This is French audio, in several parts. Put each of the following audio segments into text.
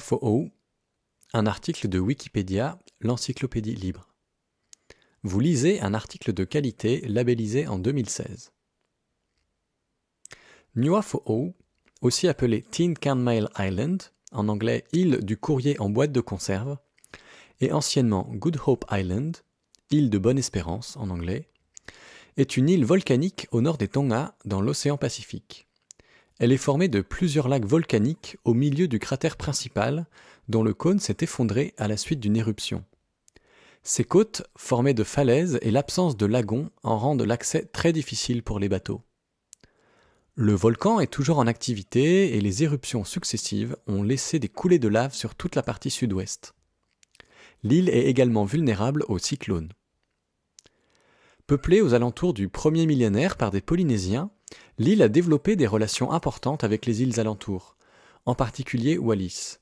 Foou, un article de Wikipédia, l'encyclopédie libre. Vous lisez un article de qualité labellisé en 2016. Foou, aussi appelé Tin Can Mail Island, en anglais île du courrier en boîte de conserve, et anciennement Good Hope Island, île de Bonne Espérance en anglais, est une île volcanique au nord des Tonga dans l'océan Pacifique. Elle est formée de plusieurs lacs volcaniques au milieu du cratère principal, dont le cône s'est effondré à la suite d'une éruption. Ses côtes, formées de falaises et l'absence de lagons, en rendent l'accès très difficile pour les bateaux. Le volcan est toujours en activité et les éruptions successives ont laissé des coulées de lave sur toute la partie sud-ouest. L'île est également vulnérable aux cyclones. Peuplée aux alentours du premier millénaire par des Polynésiens, l'île a développé des relations importantes avec les îles alentours, en particulier Wallis.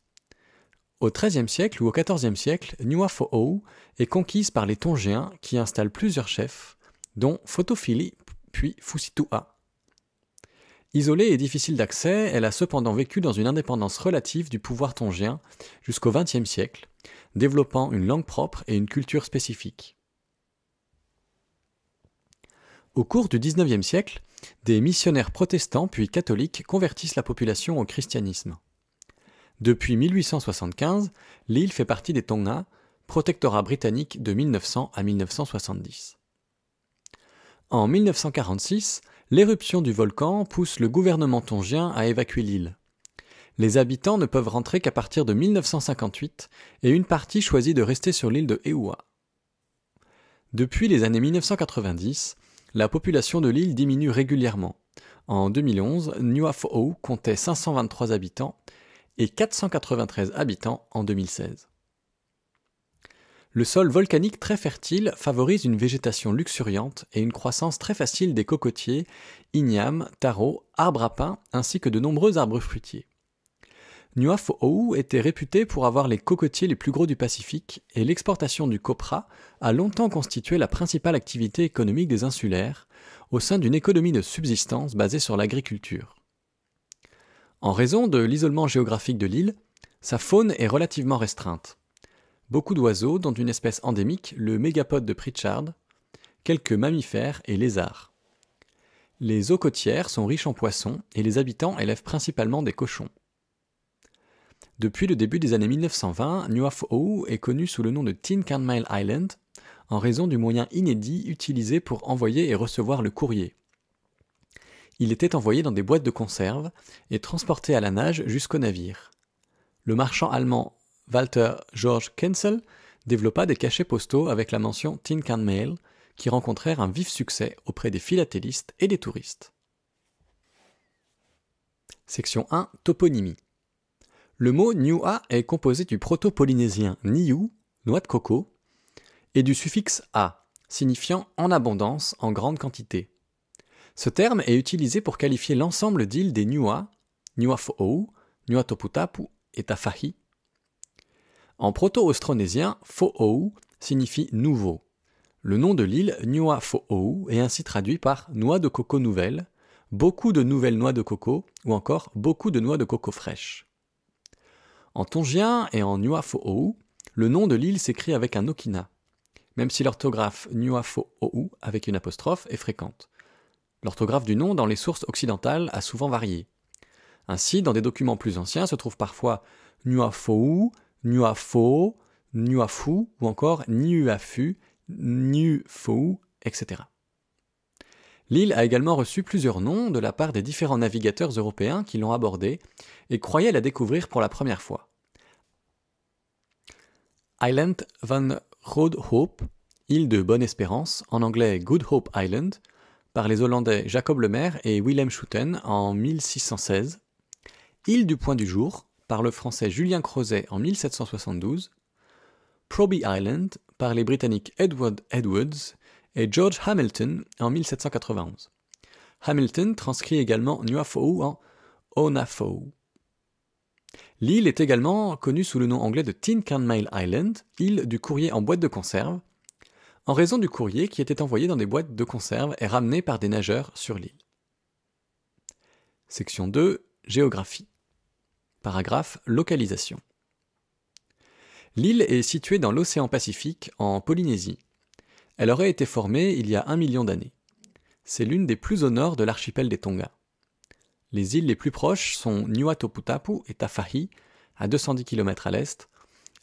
Au XIIIe siècle ou au XIVe siècle, Nuafo'ou est conquise par les Tongéens qui installent plusieurs chefs, dont Photophili puis Fusitu'a. Isolée et difficile d'accès, elle a cependant vécu dans une indépendance relative du pouvoir tongien jusqu'au XXe siècle, développant une langue propre et une culture spécifique. Au cours du XIXe siècle, des missionnaires protestants puis catholiques convertissent la population au christianisme. Depuis 1875, l'île fait partie des Tonga, protectorat britannique de 1900 à 1970. En 1946, l'éruption du volcan pousse le gouvernement tongien à évacuer l'île. Les habitants ne peuvent rentrer qu'à partir de 1958 et une partie choisit de rester sur l'île de Ewa. Depuis les années 1990, la population de l'île diminue régulièrement. En 2011, Niuafo'ou comptait 523 habitants et 493 habitants en 2016. Le sol volcanique très fertile favorise une végétation luxuriante et une croissance très facile des cocotiers, ignames, tarots, arbres à pain ainsi que de nombreux arbres fruitiers. Nuafo'ou était réputé pour avoir les cocotiers les plus gros du Pacifique et l'exportation du copra a longtemps constitué la principale activité économique des insulaires, au sein d'une économie de subsistance basée sur l'agriculture. En raison de l'isolement géographique de l'île, sa faune est relativement restreinte. Beaucoup d'oiseaux, dont une espèce endémique, le mégapode de Pritchard, quelques mammifères et lézards. Les eaux côtières sont riches en poissons et les habitants élèvent principalement des cochons. Depuis le début des années 1920, Ou est connu sous le nom de Tin Can Mail Island en raison du moyen inédit utilisé pour envoyer et recevoir le courrier. Il était envoyé dans des boîtes de conserve et transporté à la nage jusqu'au navire. Le marchand allemand Walter George Kensel développa des cachets postaux avec la mention Tin Can Mail, qui rencontrèrent un vif succès auprès des philatélistes et des touristes. Section 1 Toponymie le mot niua est composé du proto-polynésien niu, noix de coco, et du suffixe a, signifiant en abondance, en grande quantité. Ce terme est utilisé pour qualifier l'ensemble d'îles des Niua, Niua toputapu et Tafahi. En proto-austronésien, Fo'ou signifie nouveau. Le nom de l'île fo'ou est ainsi traduit par noix de coco nouvelle, beaucoup de nouvelles noix de coco ou encore beaucoup de noix de coco fraîche ». En tongien et en nuafo'ou, le nom de l'île s'écrit avec un okina, même si l'orthographe nuafo'ou avec une apostrophe est fréquente. L'orthographe du nom dans les sources occidentales a souvent varié. Ainsi, dans des documents plus anciens se trouvent parfois nuafo'ou, nuafo, nuafu ou encore niuafu, nufou, etc. L'île a également reçu plusieurs noms de la part des différents navigateurs européens qui l'ont abordée et croyaient la découvrir pour la première fois. Island van Rood Hope, île de Bonne Espérance, en anglais Good Hope Island, par les Hollandais Jacob Le Maire et Willem Schouten en 1616. Île du Point du Jour, par le français Julien Crozet en 1772. Proby Island, par les Britanniques Edward Edwards et George Hamilton en 1791. Hamilton transcrit également Nuafou en Onafou. L'île est également connue sous le nom anglais de Tin Can Mail Island, île du courrier en boîte de conserve, en raison du courrier qui était envoyé dans des boîtes de conserve et ramené par des nageurs sur l'île. Section 2 Géographie. Paragraphe Localisation. L'île est située dans l'océan Pacifique, en Polynésie, elle aurait été formée il y a un million d'années. C'est l'une des plus au nord de l'archipel des Tonga. Les îles les plus proches sont Niuatoputapu et Tafahi, à 210 km à l'est,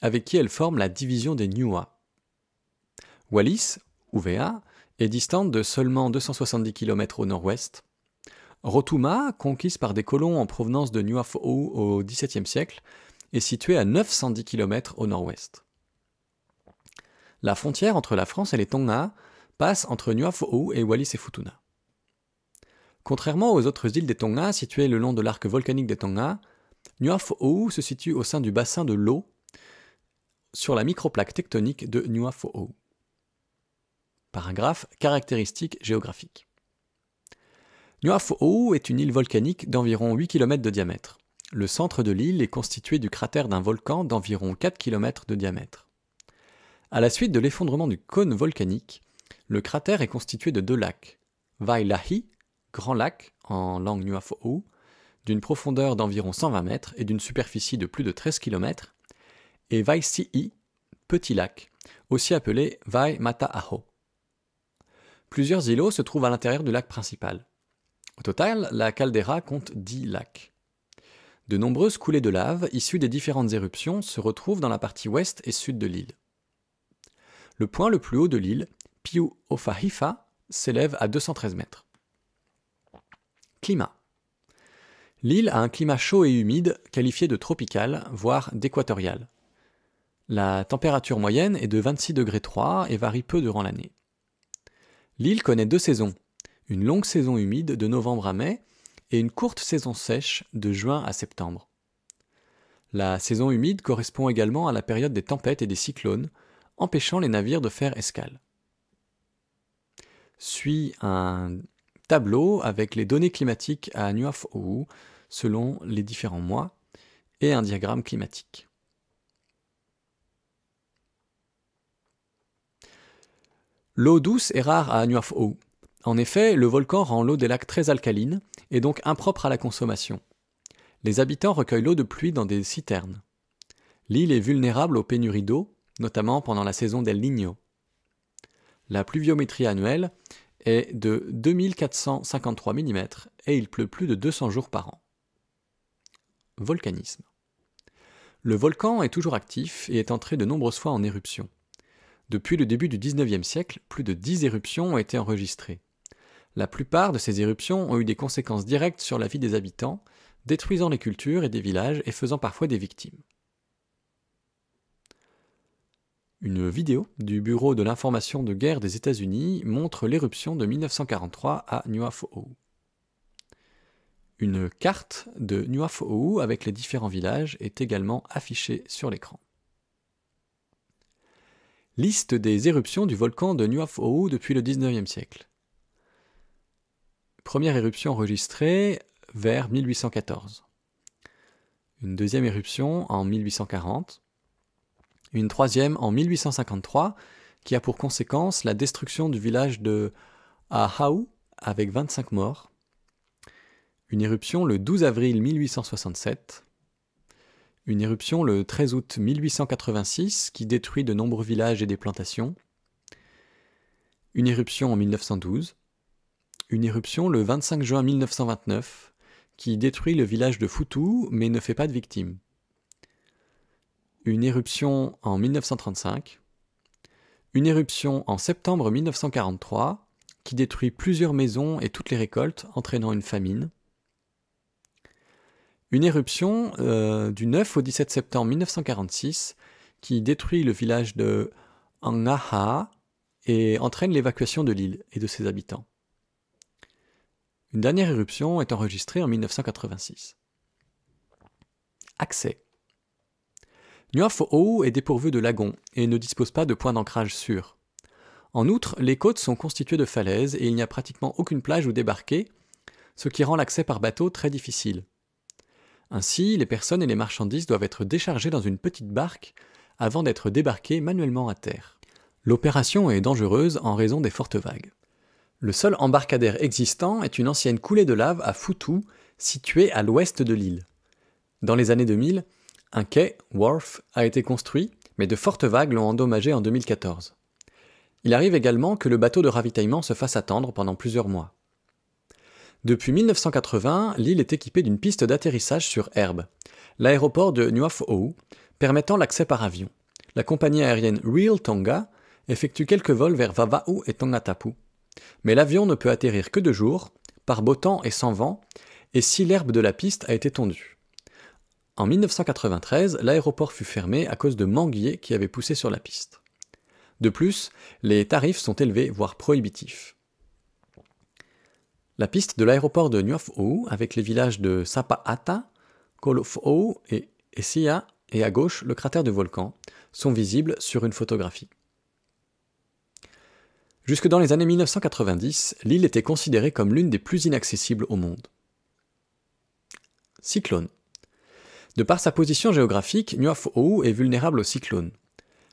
avec qui elle forme la division des Niua. Wallis, Uvea, est distante de seulement 270 km au nord-ouest. Rotuma, conquise par des colons en provenance de Nuaf'o au XVIIe siècle, est située à 910 km au nord-ouest la frontière entre la France et les Tonga passe entre Nuafo'u et Wallis et Futuna. Contrairement aux autres îles des Tonga situées le long de l'arc volcanique des Tonga, ou se situe au sein du bassin de l'eau sur la microplaque tectonique de Nuafo'u. Paragraphe caractéristiques géographiques. Nuafo'u est une île volcanique d'environ 8 km de diamètre. Le centre de l'île est constitué du cratère d'un volcan d'environ 4 km de diamètre. À la suite de l'effondrement du cône volcanique, le cratère est constitué de deux lacs. Vaï-Lahi, grand lac en langue Nuaf'ou, d'une profondeur d'environ 120 mètres et d'une superficie de plus de 13 km, et Vaisi'i, petit lac, aussi appelé Vai Mata'aho. Plusieurs îlots se trouvent à l'intérieur du lac principal. Au total, la caldeira compte 10 lacs. De nombreuses coulées de lave issues des différentes éruptions se retrouvent dans la partie ouest et sud de l'île. Le point le plus haut de l'île, Piu Ofahifa, s'élève à 213 mètres. Climat. L'île a un climat chaud et humide, qualifié de tropical, voire d'équatorial. La température moyenne est de 26 degrés 3 et varie peu durant l'année. L'île connaît deux saisons, une longue saison humide de novembre à mai et une courte saison sèche de juin à septembre. La saison humide correspond également à la période des tempêtes et des cyclones, empêchant les navires de faire escale. Suit un tableau avec les données climatiques à Nuafou selon les différents mois et un diagramme climatique. L'eau douce est rare à Nuafou. En effet, le volcan rend l'eau des lacs très alcaline et donc impropre à la consommation. Les habitants recueillent l'eau de pluie dans des citernes. L'île est vulnérable aux pénuries d'eau notamment pendant la saison d'El Niño. La pluviométrie annuelle est de 2453 mm et il pleut plus de 200 jours par an. Volcanisme. Le volcan est toujours actif et est entré de nombreuses fois en éruption. Depuis le début du XIXe siècle, plus de 10 éruptions ont été enregistrées. La plupart de ces éruptions ont eu des conséquences directes sur la vie des habitants, détruisant les cultures et des villages et faisant parfois des victimes. Une vidéo du Bureau de l'information de guerre des États-Unis montre l'éruption de 1943 à Nuafo'ou. Une carte de Nuafo'ou avec les différents villages est également affichée sur l'écran. Liste des éruptions du volcan de Nuafo'ou depuis le 19e siècle. Première éruption enregistrée vers 1814. Une deuxième éruption en 1840 une troisième en 1853, qui a pour conséquence la destruction du village de Ahau avec 25 morts, une éruption le 12 avril 1867, une éruption le 13 août 1886 qui détruit de nombreux villages et des plantations, une éruption en 1912, une éruption le 25 juin 1929 qui détruit le village de Futu mais ne fait pas de victimes une éruption en 1935, une éruption en septembre 1943 qui détruit plusieurs maisons et toutes les récoltes, entraînant une famine, une éruption euh, du 9 au 17 septembre 1946 qui détruit le village de Angaha et entraîne l'évacuation de l'île et de ses habitants. Une dernière éruption est enregistrée en 1986. Accès. Nuafo'ou est dépourvu de lagons et ne dispose pas de points d'ancrage sûrs. En outre, les côtes sont constituées de falaises et il n'y a pratiquement aucune plage où débarquer, ce qui rend l'accès par bateau très difficile. Ainsi, les personnes et les marchandises doivent être déchargées dans une petite barque avant d'être débarquées manuellement à terre. L'opération est dangereuse en raison des fortes vagues. Le seul embarcadère existant est une ancienne coulée de lave à Futu, située à l'ouest de l'île. Dans les années 2000, un quai, wharf, a été construit, mais de fortes vagues l'ont endommagé en 2014. Il arrive également que le bateau de ravitaillement se fasse attendre pendant plusieurs mois. Depuis 1980, l'île est équipée d'une piste d'atterrissage sur herbe, l'aéroport de Nuafou, permettant l'accès par avion. La compagnie aérienne Real Tonga effectue quelques vols vers Vava'u et Tongatapu. Mais l'avion ne peut atterrir que de jour, par beau temps et sans vent, et si l'herbe de la piste a été tondue. En 1993, l'aéroport fut fermé à cause de manguiers qui avaient poussé sur la piste. De plus, les tarifs sont élevés, voire prohibitifs. La piste de l'aéroport de Nuofou, avec les villages de Sapa'ata, Kolofou et Essia, et à gauche le cratère de volcan, sont visibles sur une photographie. Jusque dans les années 1990, l'île était considérée comme l'une des plus inaccessibles au monde. Cyclone. De par sa position géographique, Nuafo'ou est vulnérable aux cyclones.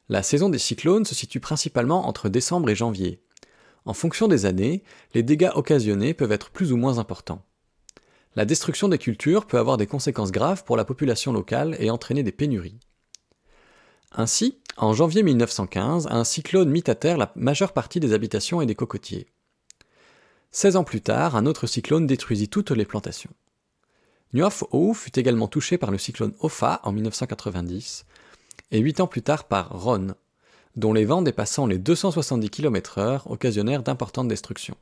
La saison des cyclones se situe principalement entre décembre et janvier. En fonction des années, les dégâts occasionnés peuvent être plus ou moins importants. La destruction des cultures peut avoir des conséquences graves pour la population locale et entraîner des pénuries. Ainsi, en janvier 1915, un cyclone mit à terre la majeure partie des habitations et des cocotiers. 16 ans plus tard, un autre cyclone détruisit toutes les plantations. Nuof-Ou fut également touché par le cyclone Ofa en 1990, et huit ans plus tard par Ron, dont les vents dépassant les 270 km/h occasionnèrent d'importantes destructions.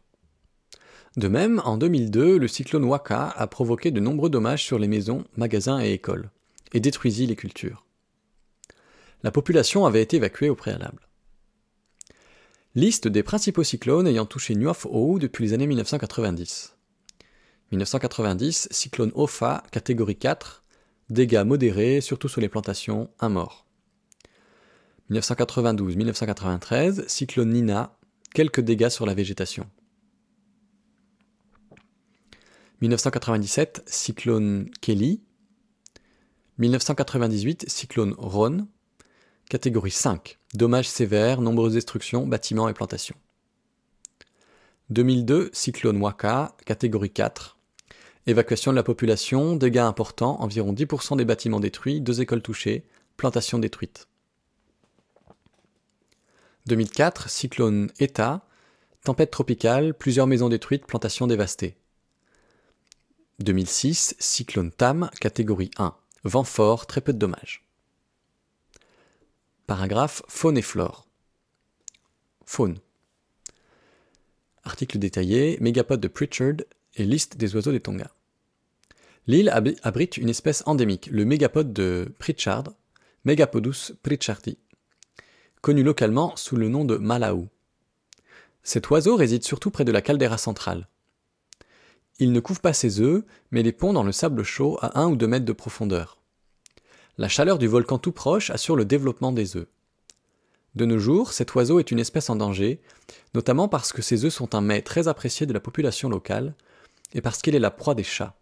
De même, en 2002, le cyclone Waka a provoqué de nombreux dommages sur les maisons, magasins et écoles, et détruisit les cultures. La population avait été évacuée au préalable. Liste des principaux cyclones ayant touché Nuof-Ou depuis les années 1990. 1990, cyclone Ofa, catégorie 4, dégâts modérés, surtout sur les plantations, un mort. 1992-1993, cyclone Nina, quelques dégâts sur la végétation. 1997, cyclone Kelly. 1998, cyclone Ron. Catégorie 5, dommages sévères, nombreuses destructions, bâtiments et plantations. 2002, cyclone Waka, catégorie 4. Évacuation de la population, dégâts importants, environ 10% des bâtiments détruits, deux écoles touchées, plantations détruites. 2004, cyclone ETA, tempête tropicale, plusieurs maisons détruites, plantations dévastées. 2006, cyclone Tam, catégorie 1, vent fort, très peu de dommages. Paragraphe Faune et flore. Faune. Article détaillé, mégapode de Pritchard, et liste des oiseaux des Tonga. L'île abrite une espèce endémique, le mégapode de Pritchard, Megapodus pritchardi, connu localement sous le nom de malaou. Cet oiseau réside surtout près de la caldeira centrale. Il ne couve pas ses œufs, mais les pond dans le sable chaud à 1 ou 2 mètres de profondeur. La chaleur du volcan tout proche assure le développement des œufs. De nos jours, cet oiseau est une espèce en danger, notamment parce que ses œufs sont un mets très apprécié de la population locale, et parce qu'il est la proie des chats.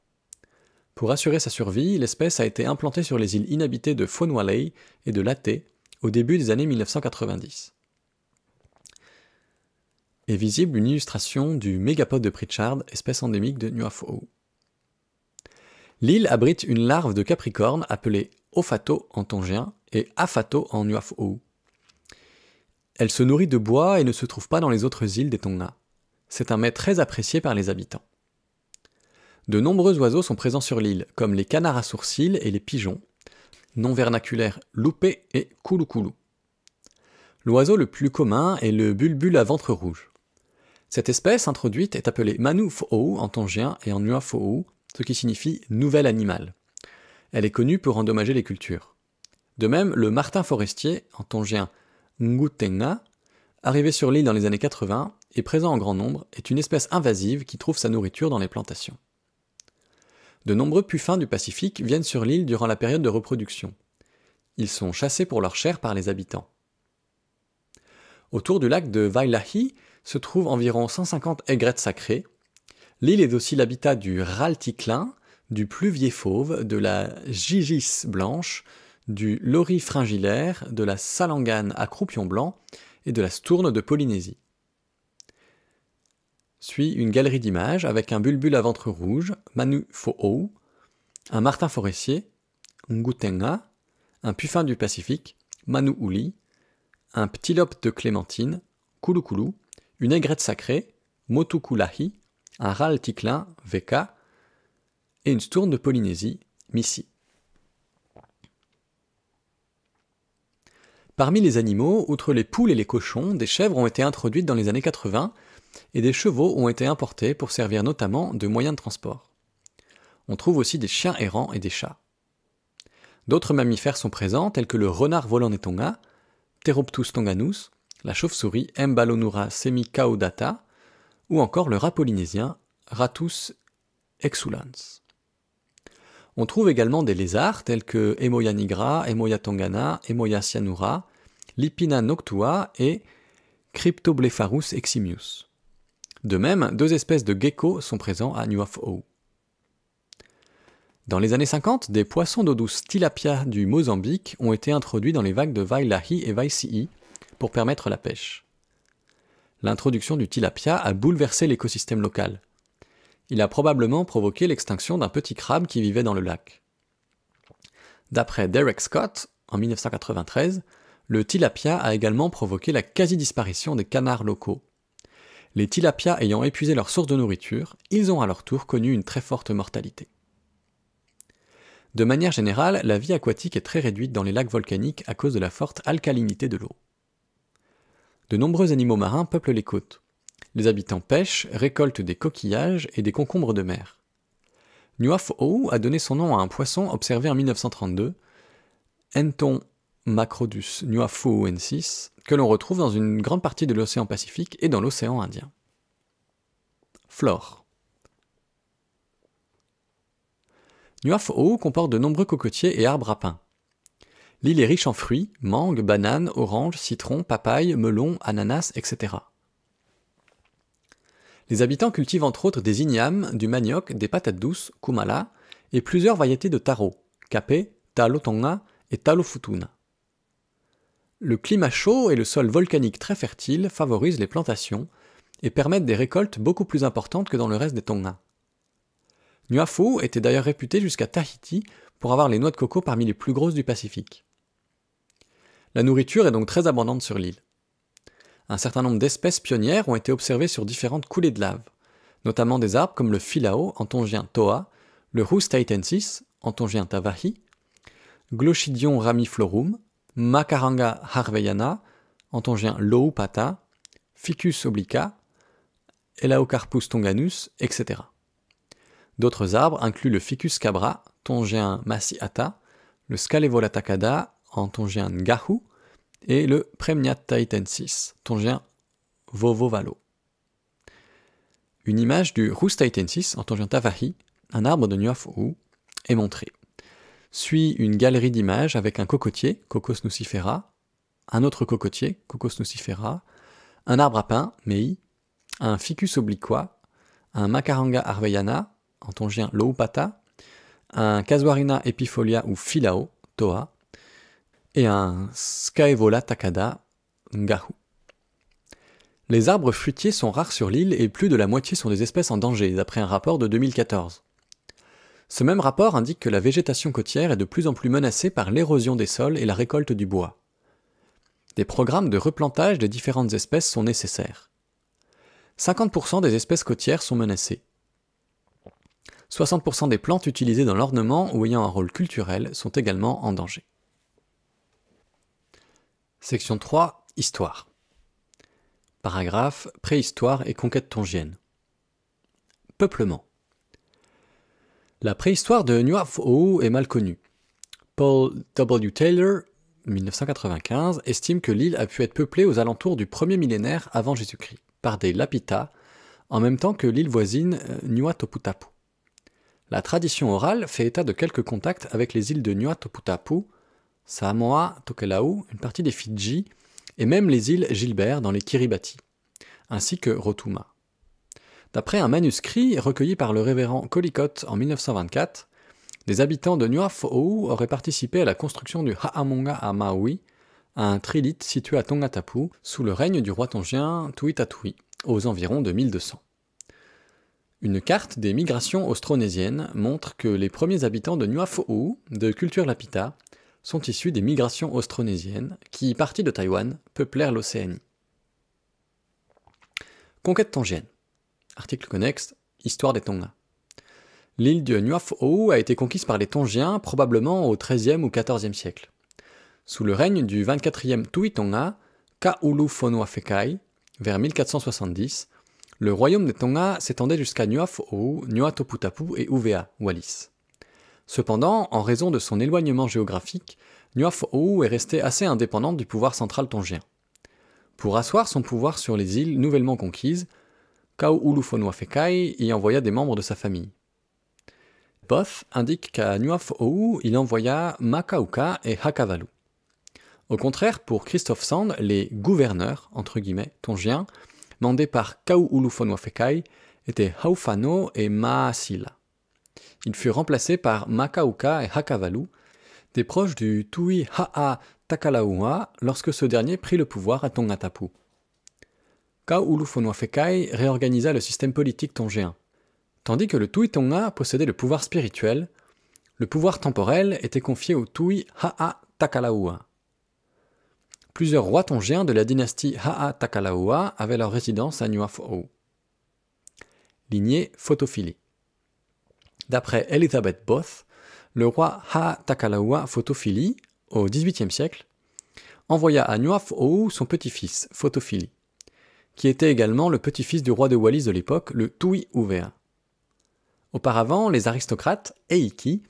Pour assurer sa survie, l'espèce a été implantée sur les îles inhabitées de Fonwalei et de Laté au début des années 1990. Est visible une illustration du mégapode de Pritchard, espèce endémique de Nuaf'o'u. L'île abrite une larve de capricorne appelée Ophato en tongien et Afato en Nuaf'o'u. Elle se nourrit de bois et ne se trouve pas dans les autres îles des Tonga. C'est un mets très apprécié par les habitants. De nombreux oiseaux sont présents sur l'île, comme les canards à sourcils et les pigeons, non vernaculaires loupé et couloucoulou. L'oiseau le plus commun est le bulbule à ventre rouge. Cette espèce introduite est appelée ou en tongien et en Nuafou, ce qui signifie nouvel animal. Elle est connue pour endommager les cultures. De même, le martin forestier, en tongien Ngutenga, arrivé sur l'île dans les années 80 et présent en grand nombre, est une espèce invasive qui trouve sa nourriture dans les plantations de nombreux puffins du Pacifique viennent sur l'île durant la période de reproduction. Ils sont chassés pour leur chair par les habitants. Autour du lac de Vailahi se trouvent environ 150 aigrettes sacrées. L'île est aussi l'habitat du ralticlin, du pluvier fauve, de la gigis blanche, du lori de la salangane à croupion blanc et de la stourne de Polynésie suit une galerie d'images avec un bulbule à ventre rouge, Manu Fo'ou, un martin forestier, Ngutenga, un puffin du Pacifique, Manu Uli, un ptilope de clémentine, Kulukulu, une aigrette sacrée, Motukulahi, un râle ticlin, Veka, et une stourne de Polynésie, Missi. Parmi les animaux, outre les poules et les cochons, des chèvres ont été introduites dans les années 80 et des chevaux ont été importés pour servir notamment de moyens de transport. On trouve aussi des chiens errants et des chats. D'autres mammifères sont présents tels que le renard volant des Tonga, Pteroptus tonganus, la chauve-souris Mbalonura semicaudata ou encore le rat polynésien Ratus exulans. On trouve également des lézards tels que Emoya nigra, Emoya tongana, Emoya cyanura, Lipina noctua et Cryptoblepharus eximius. De même, deux espèces de geckos sont présents à Nuafo. Dans les années 50, des poissons d'eau douce tilapia du Mozambique ont été introduits dans les vagues de Vailahi et Vaisii pour permettre la pêche. L'introduction du tilapia a bouleversé l'écosystème local. Il a probablement provoqué l'extinction d'un petit crabe qui vivait dans le lac. D'après Derek Scott, en 1993, le tilapia a également provoqué la quasi-disparition des canards locaux. Les tilapias ayant épuisé leur source de nourriture, ils ont à leur tour connu une très forte mortalité. De manière générale, la vie aquatique est très réduite dans les lacs volcaniques à cause de la forte alcalinité de l'eau. De nombreux animaux marins peuplent les côtes. Les habitants pêchent, récoltent des coquillages et des concombres de mer. Nuafo'ou a donné son nom à un poisson observé en 1932, Enton macrodus nuafo'ouensis, que l'on retrouve dans une grande partie de l'océan Pacifique et dans l'océan Indien. Flore. Nuafo comporte de nombreux cocotiers et arbres à pain. L'île est riche en fruits, mangues, bananes, oranges, citrons, papayes, melons, ananas, etc. Les habitants cultivent entre autres des ignames, du manioc, des patates douces, kumala, et plusieurs variétés de taro, kapé, talo et talo le climat chaud et le sol volcanique très fertile favorisent les plantations et permettent des récoltes beaucoup plus importantes que dans le reste des Tonga. Nuafu était d'ailleurs réputé jusqu'à Tahiti pour avoir les noix de coco parmi les plus grosses du Pacifique. La nourriture est donc très abondante sur l'île. Un certain nombre d'espèces pionnières ont été observées sur différentes coulées de lave, notamment des arbres comme le filao en toa, le rous taitensis en tavahi, Glochidion ramiflorum Macaranga harveyana, tongien Loupata, Ficus obliqua, Elaocarpus tonganus, etc. D'autres arbres incluent le Ficus cabra, tongien Massiata, le Scalevola en tongien Ngahu, et le titensis, tongien Vovovalo. Une image du Rustaitensis en tongien Tavahi, un arbre de Nuafu, est montrée suit une galerie d'images avec un cocotier, Cocos nucifera, un autre cocotier, Cocos nucifera, un arbre à pain, Mei, un ficus obliqua, un Macaranga arveiana, en tongien un Casuarina epifolia ou Philao, Toa, et un Skaevola takada, Ngahu. Les arbres fruitiers sont rares sur l'île et plus de la moitié sont des espèces en danger, d'après un rapport de 2014. Ce même rapport indique que la végétation côtière est de plus en plus menacée par l'érosion des sols et la récolte du bois. Des programmes de replantage des différentes espèces sont nécessaires. 50% des espèces côtières sont menacées. 60% des plantes utilisées dans l'ornement ou ayant un rôle culturel sont également en danger. Section 3. Histoire. Paragraphe Préhistoire et conquête tongienne. Peuplement. La préhistoire de Nuafo est mal connue. Paul W. Taylor, 1995, estime que l'île a pu être peuplée aux alentours du premier millénaire avant Jésus-Christ par des Lapita, en même temps que l'île voisine euh, Toputapu. La tradition orale fait état de quelques contacts avec les îles de Toputapu, Samoa, Tokelau, une partie des Fidji, et même les îles Gilbert dans les Kiribati, ainsi que Rotuma. D'après un manuscrit recueilli par le révérend Collicott en 1924, des habitants de Nuafo'ou auraient participé à la construction du Ha'amonga à Maui, un trilithe situé à Tongatapu, sous le règne du roi tongien Tuitatui, aux environs de 1200. Une carte des migrations austronésiennes montre que les premiers habitants de Nuafo'ou, de culture lapita, sont issus des migrations austronésiennes qui, parties de Taïwan, peuplèrent l'Océanie. Conquête tongienne. Article connexe, Histoire des Tonga. L'île de Nuaf'ou a été conquise par les Tongiens probablement au XIIIe ou XIVe siècle. Sous le règne du 24e tonga Kaulu Ka'ulu-Fonua-Fekai, vers 1470, le royaume des Tonga s'étendait jusqu'à Nuafo'ou, Nuatoputapu et Uvea, Wallis. Cependant, en raison de son éloignement géographique, Nuaf'ou est restée assez indépendante du pouvoir central tongien. Pour asseoir son pouvoir sur les îles nouvellement conquises, Kau'ulufonuafekai y envoya des membres de sa famille. Both indique qu'à Nuaf'ou, il envoya Makauka et Hakavalu. Au contraire, pour Christophe Sand, les gouverneurs, entre guillemets, tongiens, mandés par Kau'ulufonuafekai étaient Haufano et Maasila. Ils furent remplacés par Makauka et Hakavalu, des proches du Tui Ha'a Takalaoua lorsque ce dernier prit le pouvoir à Tongatapu. Kaulu réorganisa le système politique tongéen. Tandis que le Tui Tonga possédait le pouvoir spirituel, le pouvoir temporel était confié au Tui Ha'a Takalaua. Plusieurs rois tongéens de la dynastie Ha'a Takalaua avaient leur résidence à Nuaf'ou. Lignée photophilie. D'après Elizabeth Both, le roi Ha'a Takalaua Photophilie, au XVIIIe siècle, envoya à Nuaf'ou son petit-fils, Photophilie qui était également le petit-fils du roi de Wallis de l'époque, le Tui uvea Auparavant, les aristocrates, Eiki,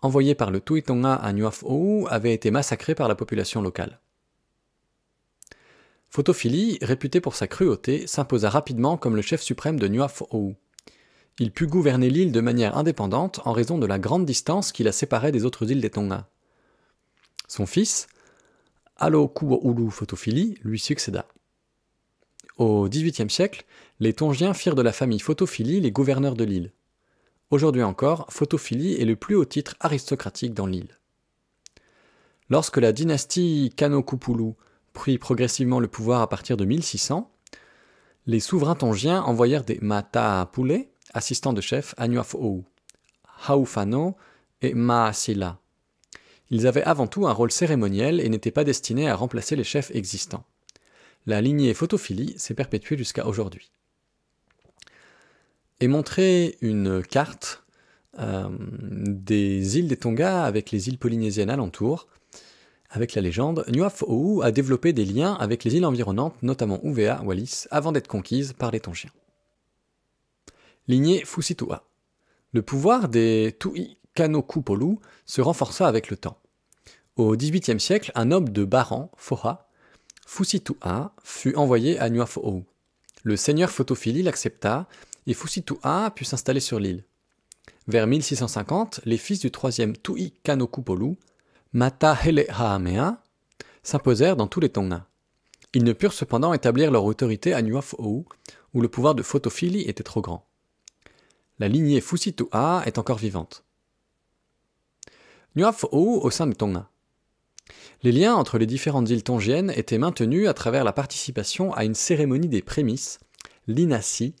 envoyés par le Tui-Tonga à Nuafou, avaient été massacrés par la population locale. Photophilie, réputé pour sa cruauté, s'imposa rapidement comme le chef suprême de Nuaf-Ou. Il put gouverner l'île de manière indépendante en raison de la grande distance qui la séparait des autres îles des Tonga. Son fils, oulu Photophilie, lui succéda. Au XVIIIe siècle, les Tongiens firent de la famille Photophilie les gouverneurs de l'île. Aujourd'hui encore, Photophilie est le plus haut titre aristocratique dans l'île. Lorsque la dynastie Kanokupulu prit progressivement le pouvoir à partir de 1600, les souverains tongiens envoyèrent des Mata'apule, assistants de chef, à Nuaf'ou, Haufano et Maasila. Ils avaient avant tout un rôle cérémoniel et n'étaient pas destinés à remplacer les chefs existants. La lignée photophilie s'est perpétuée jusqu'à aujourd'hui. Et montrer une carte euh, des îles des Tonga avec les îles polynésiennes alentour, avec la légende, Nuafo'u a développé des liens avec les îles environnantes, notamment Uvea, Wallis, avant d'être conquise par les Tongiens. Lignée Fusitua. Le pouvoir des toui Kanokupolu se renforça avec le temps. Au XVIIIe siècle, un homme de Baran, Foha, Fusitua fut envoyé à Nuaf'o'u. Le seigneur Photophilie l'accepta et Fusitua put s'installer sur l'île. Vers 1650, les fils du troisième Tui Kanokupolu, Matahelehaamea, s'imposèrent dans tous les Tonga. Ils ne purent cependant établir leur autorité à ou où le pouvoir de Photophilie était trop grand. La lignée Fusitua est encore vivante. Nuaf'o'u au sein de Tonga. Les liens entre les différentes îles tongiennes étaient maintenus à travers la participation à une cérémonie des prémices, l'INASI,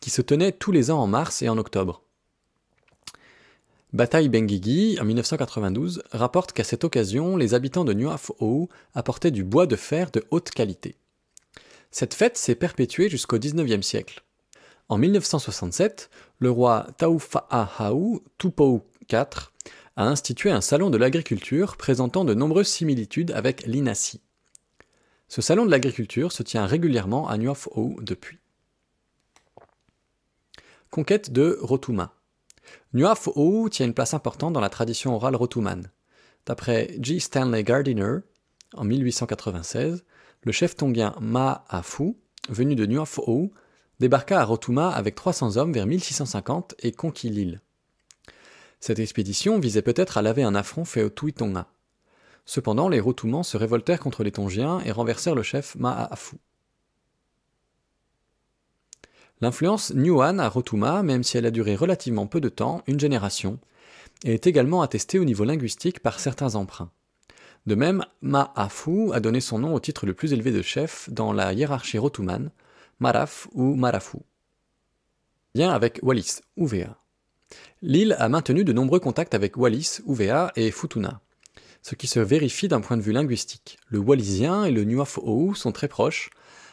qui se tenait tous les ans en mars et en octobre. Bataille Bengigi en 1992, rapporte qu'à cette occasion, les habitants de ou apportaient du bois de fer de haute qualité. Cette fête s'est perpétuée jusqu'au XIXe siècle. En 1967, le roi Taufaahau Tupou IV a institué un salon de l'agriculture présentant de nombreuses similitudes avec l'INASI. Ce salon de l'agriculture se tient régulièrement à Nuaf'ou depuis. Conquête de Rotuma. Nuafou tient une place importante dans la tradition orale rotumane. D'après G. Stanley Gardiner, en 1896, le chef tongien Ma'afu, venu de Nuafou, débarqua à Rotuma avec 300 hommes vers 1650 et conquit l'île. Cette expédition visait peut-être à laver un affront fait au Tuitonga. Cependant, les Rotumans se révoltèrent contre les Tongiens et renversèrent le chef Maafu. L'influence Nyuan à Rotuma, même si elle a duré relativement peu de temps, une génération, est également attestée au niveau linguistique par certains emprunts. De même, Ma'afu a donné son nom au titre le plus élevé de chef dans la hiérarchie rotumane, Maraf ou Marafu. Bien avec Wallis, Uvea. L'île a maintenu de nombreux contacts avec Wallis, Uvea et Futuna, ce qui se vérifie d'un point de vue linguistique. Le wallisien et le nuafo'ou sont très proches,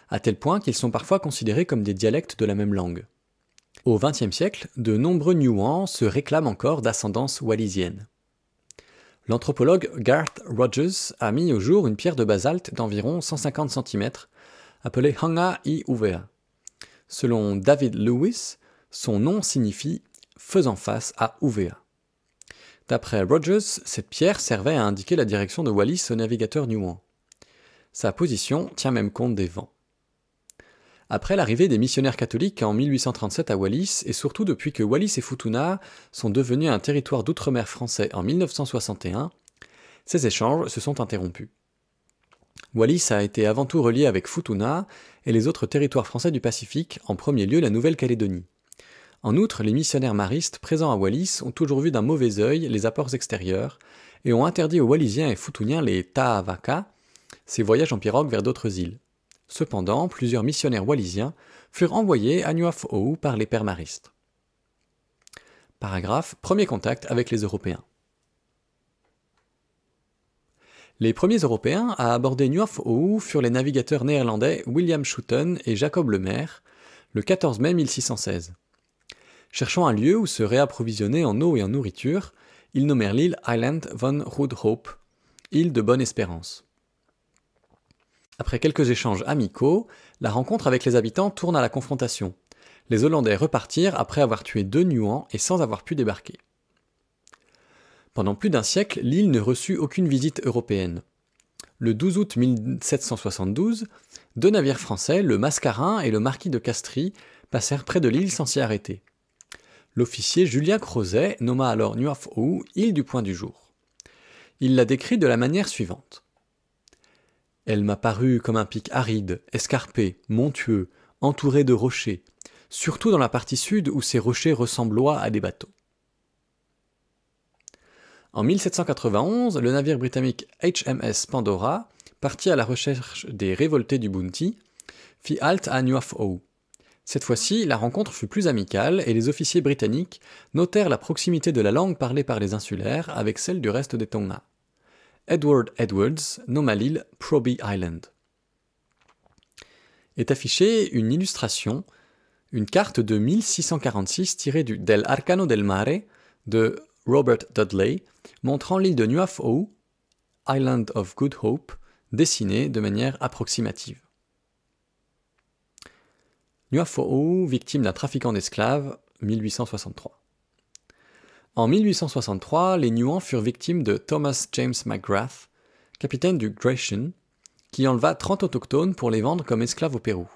à tel point qu'ils sont parfois considérés comme des dialectes de la même langue. Au XXe siècle, de nombreux Nuans se réclament encore d'ascendance wallisienne. L'anthropologue Garth Rogers a mis au jour une pierre de basalte d'environ 150 cm, appelée Hanga i Uvea. Selon David Lewis, son nom signifie faisant face à ouvea D'après Rogers, cette pierre servait à indiquer la direction de Wallis au navigateur Newman. Sa position tient même compte des vents. Après l'arrivée des missionnaires catholiques en 1837 à Wallis, et surtout depuis que Wallis et Futuna sont devenus un territoire d'outre-mer français en 1961, ces échanges se sont interrompus. Wallis a été avant tout relié avec Futuna et les autres territoires français du Pacifique, en premier lieu la Nouvelle-Calédonie. En outre, les missionnaires maristes présents à Wallis ont toujours vu d'un mauvais œil les apports extérieurs et ont interdit aux Wallisiens et Futuniens les Taavaka, ces voyages en pirogue vers d'autres îles. Cependant, plusieurs missionnaires wallisiens furent envoyés à Nuafou par les pères maristes. Paragraphe Premier contact avec les Européens. Les premiers Européens à aborder Nuafou furent les navigateurs néerlandais William Schouten et Jacob Maire le 14 mai 1616. Cherchant un lieu où se réapprovisionner en eau et en nourriture, ils nommèrent l'île Island von Hope, île de Bonne Espérance. Après quelques échanges amicaux, la rencontre avec les habitants tourne à la confrontation. Les Hollandais repartirent après avoir tué deux Nuans et sans avoir pu débarquer. Pendant plus d'un siècle, l'île ne reçut aucune visite européenne. Le 12 août 1772, deux navires français, le Mascarin et le Marquis de Castries, passèrent près de l'île sans s'y arrêter. L'officier Julien Crozet nomma alors Nuafou île du point du jour. Il la décrit de la manière suivante. Elle m'a paru comme un pic aride, escarpé, montueux, entouré de rochers, surtout dans la partie sud où ces rochers ressembloient à des bateaux. En 1791, le navire britannique HMS Pandora, parti à la recherche des révoltés du Bounty, fit halte à Nuaf'ou. Cette fois-ci, la rencontre fut plus amicale et les officiers britanniques notèrent la proximité de la langue parlée par les insulaires avec celle du reste des Tonga. Edward Edwards nomma l'île Proby Island. Est affichée une illustration, une carte de 1646 tirée du Del Arcano del Mare de Robert Dudley, montrant l'île de Nuafou, Island of Good Hope, dessinée de manière approximative. Nuafo'u, victime d'un trafiquant d'esclaves, 1863. En 1863, les Nuans furent victimes de Thomas James McGrath, capitaine du Gratian, qui enleva 30 autochtones pour les vendre comme esclaves au Pérou.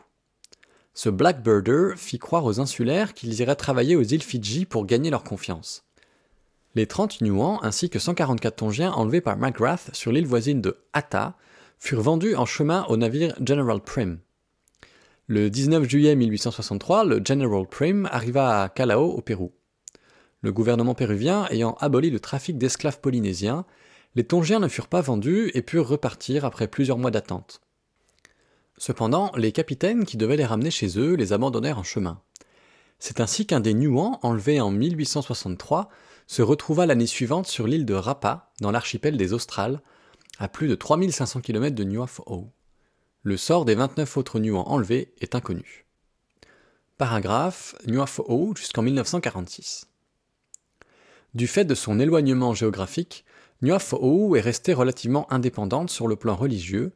Ce Blackbirder fit croire aux insulaires qu'ils iraient travailler aux îles Fidji pour gagner leur confiance. Les 30 Nuans ainsi que 144 Tongiens enlevés par McGrath sur l'île voisine de Hatta furent vendus en chemin au navire General Prim. Le 19 juillet 1863, le General Prim arriva à Callao, au Pérou. Le gouvernement péruvien ayant aboli le trafic d'esclaves polynésiens, les Tongiens ne furent pas vendus et purent repartir après plusieurs mois d'attente. Cependant, les capitaines qui devaient les ramener chez eux les abandonnèrent en chemin. C'est ainsi qu'un des Nuans, enlevé en 1863, se retrouva l'année suivante sur l'île de Rapa, dans l'archipel des Australes, à plus de 3500 km de Nuafo. Le sort des 29 autres Nuans enlevés est inconnu. Paragraphe Foou jusqu'en 1946. Du fait de son éloignement géographique, nuafoou est restée relativement indépendante sur le plan religieux,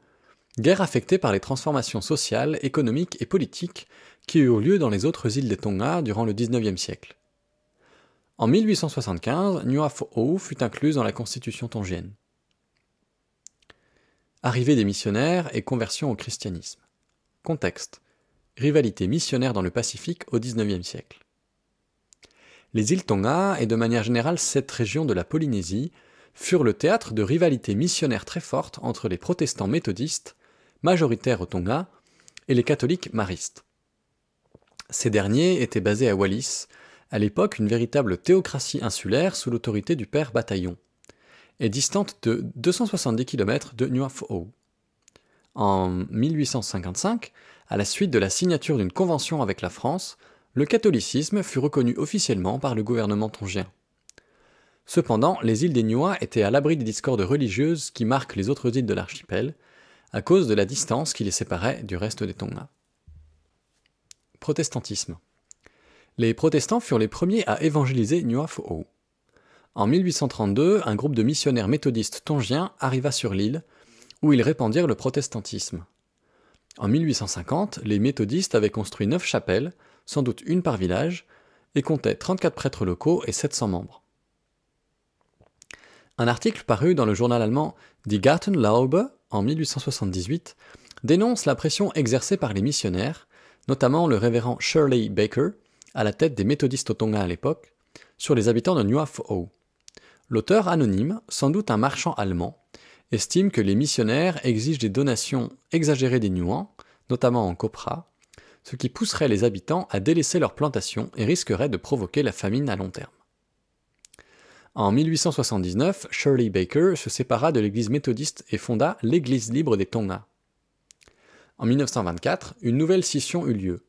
guère affectée par les transformations sociales, économiques et politiques qui eurent lieu dans les autres îles des Tonga durant le XIXe siècle. En 1875, Nuafoo fut incluse dans la constitution tongienne. Arrivée des missionnaires et conversion au christianisme. Contexte. Rivalité missionnaire dans le Pacifique au XIXe siècle. Les îles Tonga et de manière générale cette région de la Polynésie furent le théâtre de rivalités missionnaires très fortes entre les protestants méthodistes, majoritaires au Tonga, et les catholiques maristes. Ces derniers étaient basés à Wallis, à l'époque une véritable théocratie insulaire sous l'autorité du père Bataillon est distante de 270 km de Nuafo. En 1855, à la suite de la signature d'une convention avec la France, le catholicisme fut reconnu officiellement par le gouvernement tongien. Cependant, les îles des Niua étaient à l'abri des discordes religieuses qui marquent les autres îles de l'archipel, à cause de la distance qui les séparait du reste des Tonga. Protestantisme. Les protestants furent les premiers à évangéliser Nuafo'o. En 1832, un groupe de missionnaires méthodistes tongiens arriva sur l'île, où ils répandirent le protestantisme. En 1850, les méthodistes avaient construit neuf chapelles, sans doute une par village, et comptaient 34 prêtres locaux et 700 membres. Un article paru dans le journal allemand Die Gartenlaube en 1878 dénonce la pression exercée par les missionnaires, notamment le révérend Shirley Baker, à la tête des méthodistes au à l'époque, sur les habitants de Nuafo. L'auteur anonyme, sans doute un marchand allemand, estime que les missionnaires exigent des donations exagérées des nuants, notamment en copra, ce qui pousserait les habitants à délaisser leurs plantations et risquerait de provoquer la famine à long terme. En 1879, Shirley Baker se sépara de l'église méthodiste et fonda l'église libre des Tonga. En 1924, une nouvelle scission eut lieu.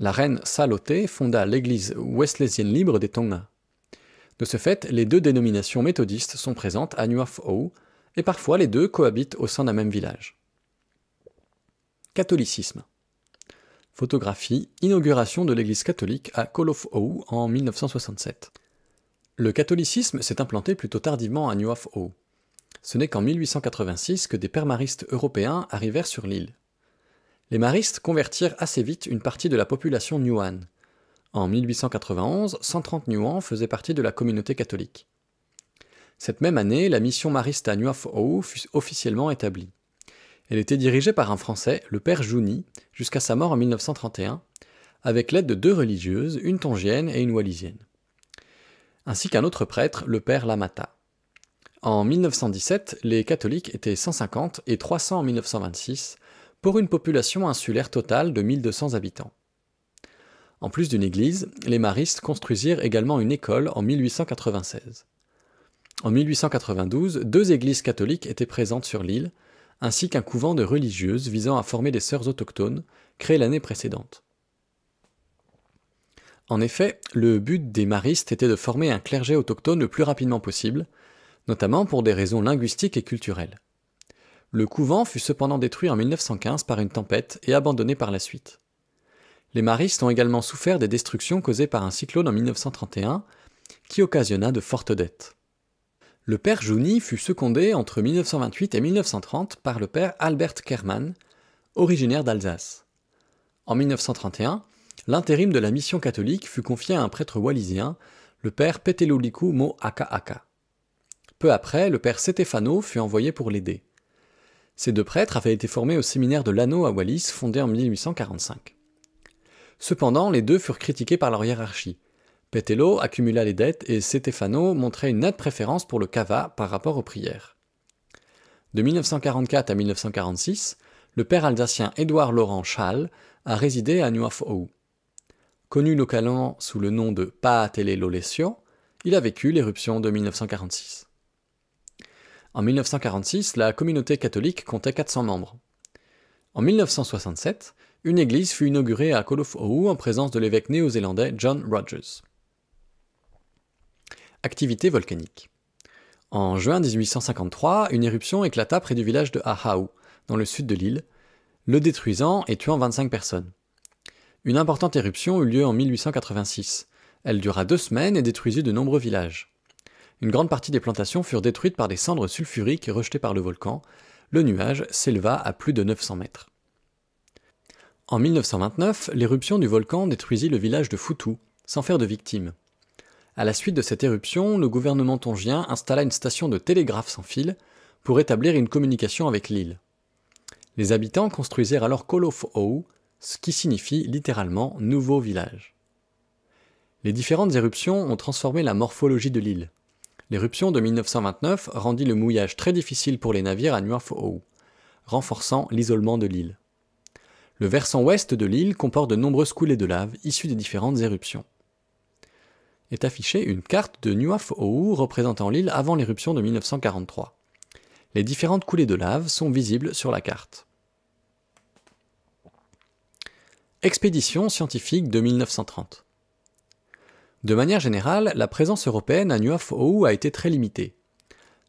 La reine Saloté fonda l'église wesleyienne libre des Tonga. De ce fait, les deux dénominations méthodistes sont présentes à New Ow, et parfois les deux cohabitent au sein d'un même village. Catholicisme. Photographie, inauguration de l'église catholique à Ow en 1967. Le catholicisme s'est implanté plutôt tardivement à Ow. Ce n'est qu'en 1886 que des pères maristes européens arrivèrent sur l'île. Les maristes convertirent assez vite une partie de la population newan. En 1891, 130 Nuans faisaient partie de la communauté catholique. Cette même année, la mission mariste à ou fut officiellement établie. Elle était dirigée par un Français, le père Jouni, jusqu'à sa mort en 1931, avec l'aide de deux religieuses, une tongienne et une wallisienne, ainsi qu'un autre prêtre, le père Lamata. En 1917, les catholiques étaient 150 et 300 en 1926, pour une population insulaire totale de 1200 habitants. En plus d'une église, les maristes construisirent également une école en 1896. En 1892, deux églises catholiques étaient présentes sur l'île, ainsi qu'un couvent de religieuses visant à former des sœurs autochtones, créées l'année précédente. En effet, le but des maristes était de former un clergé autochtone le plus rapidement possible, notamment pour des raisons linguistiques et culturelles. Le couvent fut cependant détruit en 1915 par une tempête et abandonné par la suite. Les maristes ont également souffert des destructions causées par un cyclone en 1931 qui occasionna de fortes dettes. Le père Jouni fut secondé entre 1928 et 1930 par le père Albert Kerman, originaire d'Alsace. En 1931, l'intérim de la mission catholique fut confié à un prêtre wallisien, le père Peteloliku Mo Peu après, le père Stéphano fut envoyé pour l'aider. Ces deux prêtres avaient été formés au séminaire de Lano à Wallis, fondé en 1845. Cependant, les deux furent critiqués par leur hiérarchie. Petello accumula les dettes et Stefano montrait une nette préférence pour le cava par rapport aux prières. De 1944 à 1946, le père alsacien Édouard Laurent Schall a résidé à Nuafou. Connu localement sous le nom de Paatele Lolesio, il a vécu l'éruption de 1946. En 1946, la communauté catholique comptait 400 membres. En 1967, une église fut inaugurée à Kolof-Ou en présence de l'évêque néo-zélandais John Rogers. Activité volcanique. En juin 1853, une éruption éclata près du village de Ahau, dans le sud de l'île, le détruisant et tuant 25 personnes. Une importante éruption eut lieu en 1886. Elle dura deux semaines et détruisit de nombreux villages. Une grande partie des plantations furent détruites par des cendres sulfuriques rejetées par le volcan. Le nuage s'éleva à plus de 900 mètres. En 1929, l'éruption du volcan détruisit le village de Futu, sans faire de victimes. À la suite de cette éruption, le gouvernement tongien installa une station de télégraphe sans fil pour établir une communication avec l'île. Les habitants construisirent alors Kolofou, ce qui signifie littéralement nouveau village. Les différentes éruptions ont transformé la morphologie de l'île. L'éruption de 1929 rendit le mouillage très difficile pour les navires à Nuafo'ou, renforçant l'isolement de l'île. Le versant ouest de l'île comporte de nombreuses coulées de lave issues des différentes éruptions. Est affichée une carte de Nuaf'o'u représentant l'île avant l'éruption de 1943. Les différentes coulées de lave sont visibles sur la carte. Expédition scientifique de 1930. De manière générale, la présence européenne à Ou a été très limitée.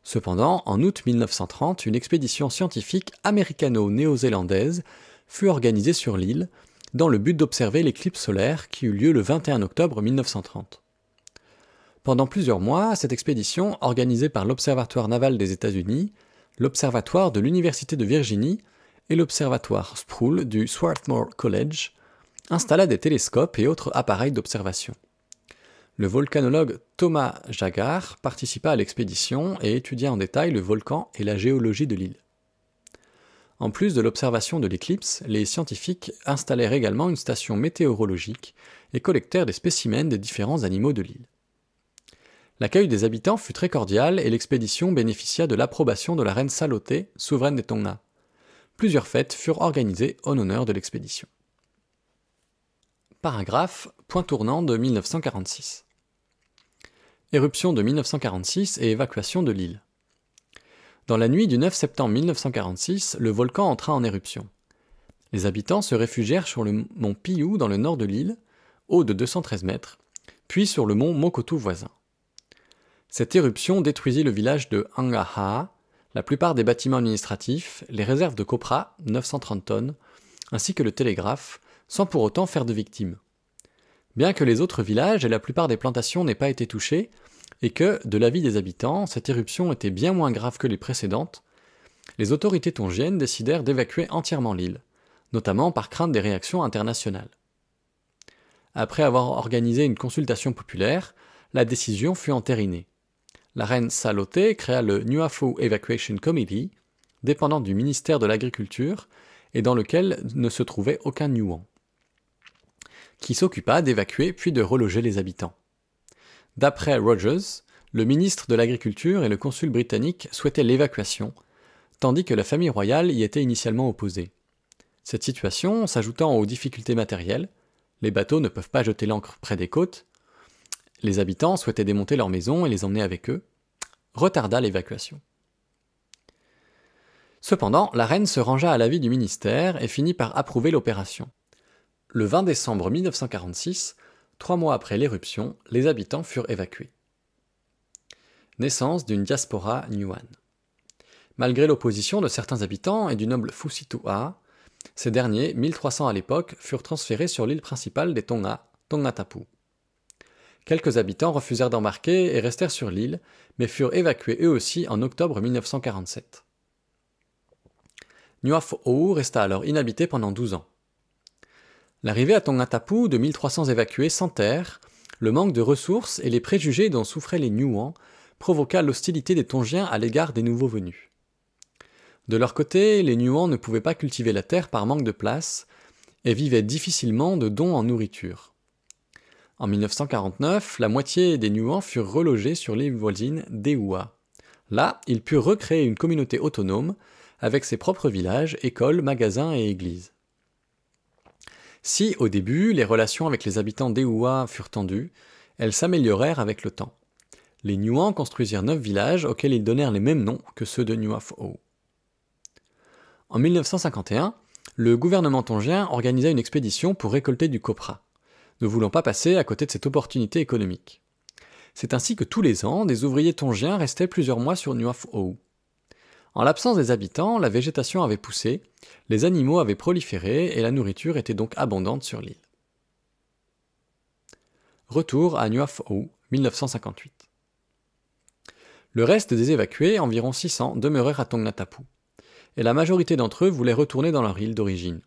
Cependant, en août 1930, une expédition scientifique américano-néo-zélandaise fut organisée sur l'île dans le but d'observer l'éclipse solaire qui eut lieu le 21 octobre 1930. Pendant plusieurs mois, cette expédition, organisée par l'Observatoire naval des États-Unis, l'Observatoire de l'Université de Virginie et l'Observatoire Sproul du Swarthmore College, installa des télescopes et autres appareils d'observation. Le volcanologue Thomas Jagar participa à l'expédition et étudia en détail le volcan et la géologie de l'île. En plus de l'observation de l'éclipse, les scientifiques installèrent également une station météorologique et collectèrent des spécimens des différents animaux de l'île. L'accueil des habitants fut très cordial et l'expédition bénéficia de l'approbation de la reine Saloté, souveraine des Tongna. Plusieurs fêtes furent organisées en honneur de l'expédition. Paragraphe Point tournant de 1946. Éruption de 1946 et évacuation de l'île. Dans la nuit du 9 septembre 1946, le volcan entra en éruption. Les habitants se réfugièrent sur le mont Piou dans le nord de l'île, haut de 213 mètres, puis sur le mont Mokotu voisin. Cette éruption détruisit le village de Angaha, la plupart des bâtiments administratifs, les réserves de copra, 930 tonnes, ainsi que le télégraphe, sans pour autant faire de victimes. Bien que les autres villages et la plupart des plantations n'aient pas été touchés, et que, de l'avis des habitants, cette éruption était bien moins grave que les précédentes, les autorités tongiennes décidèrent d'évacuer entièrement l'île, notamment par crainte des réactions internationales. Après avoir organisé une consultation populaire, la décision fut entérinée. La reine Saloté créa le Nuafo Evacuation Committee, dépendant du ministère de l'Agriculture et dans lequel ne se trouvait aucun nuant, qui s'occupa d'évacuer puis de reloger les habitants. D'après Rogers, le ministre de l'Agriculture et le consul britannique souhaitaient l'évacuation, tandis que la famille royale y était initialement opposée. Cette situation, s'ajoutant aux difficultés matérielles, les bateaux ne peuvent pas jeter l'ancre près des côtes, les habitants souhaitaient démonter leurs maisons et les emmener avec eux, retarda l'évacuation. Cependant, la reine se rangea à l'avis du ministère et finit par approuver l'opération. Le 20 décembre 1946, Trois mois après l'éruption, les habitants furent évacués. Naissance d'une diaspora Nyuan. Malgré l'opposition de certains habitants et du noble Fusitu'a, ces derniers, 1300 à l'époque, furent transférés sur l'île principale des Tonga, Tongatapu. Quelques habitants refusèrent d'embarquer et restèrent sur l'île, mais furent évacués eux aussi en octobre 1947. Nuafo'ou resta alors inhabité pendant 12 ans. L'arrivée à Tongatapu de 1300 évacués sans terre, le manque de ressources et les préjugés dont souffraient les Nuans provoqua l'hostilité des Tongiens à l'égard des nouveaux venus. De leur côté, les Nuans ne pouvaient pas cultiver la terre par manque de place et vivaient difficilement de dons en nourriture. En 1949, la moitié des Nuans furent relogés sur l'île voisine d'Ewa. Là, ils purent recréer une communauté autonome avec ses propres villages, écoles, magasins et églises. Si, au début, les relations avec les habitants d'Eoua furent tendues, elles s'améliorèrent avec le temps. Les Nuans construisirent neuf villages auxquels ils donnèrent les mêmes noms que ceux de Nuafo. En 1951, le gouvernement tongien organisa une expédition pour récolter du copra, ne voulant pas passer à côté de cette opportunité économique. C'est ainsi que tous les ans, des ouvriers tongiens restaient plusieurs mois sur Nuafo. En l'absence des habitants, la végétation avait poussé, les animaux avaient proliféré et la nourriture était donc abondante sur l'île. Retour à Nuafou, 1958. Le reste des évacués, environ 600, demeurèrent à Tongnatapu, et la majorité d'entre eux voulaient retourner dans leur île d'origine.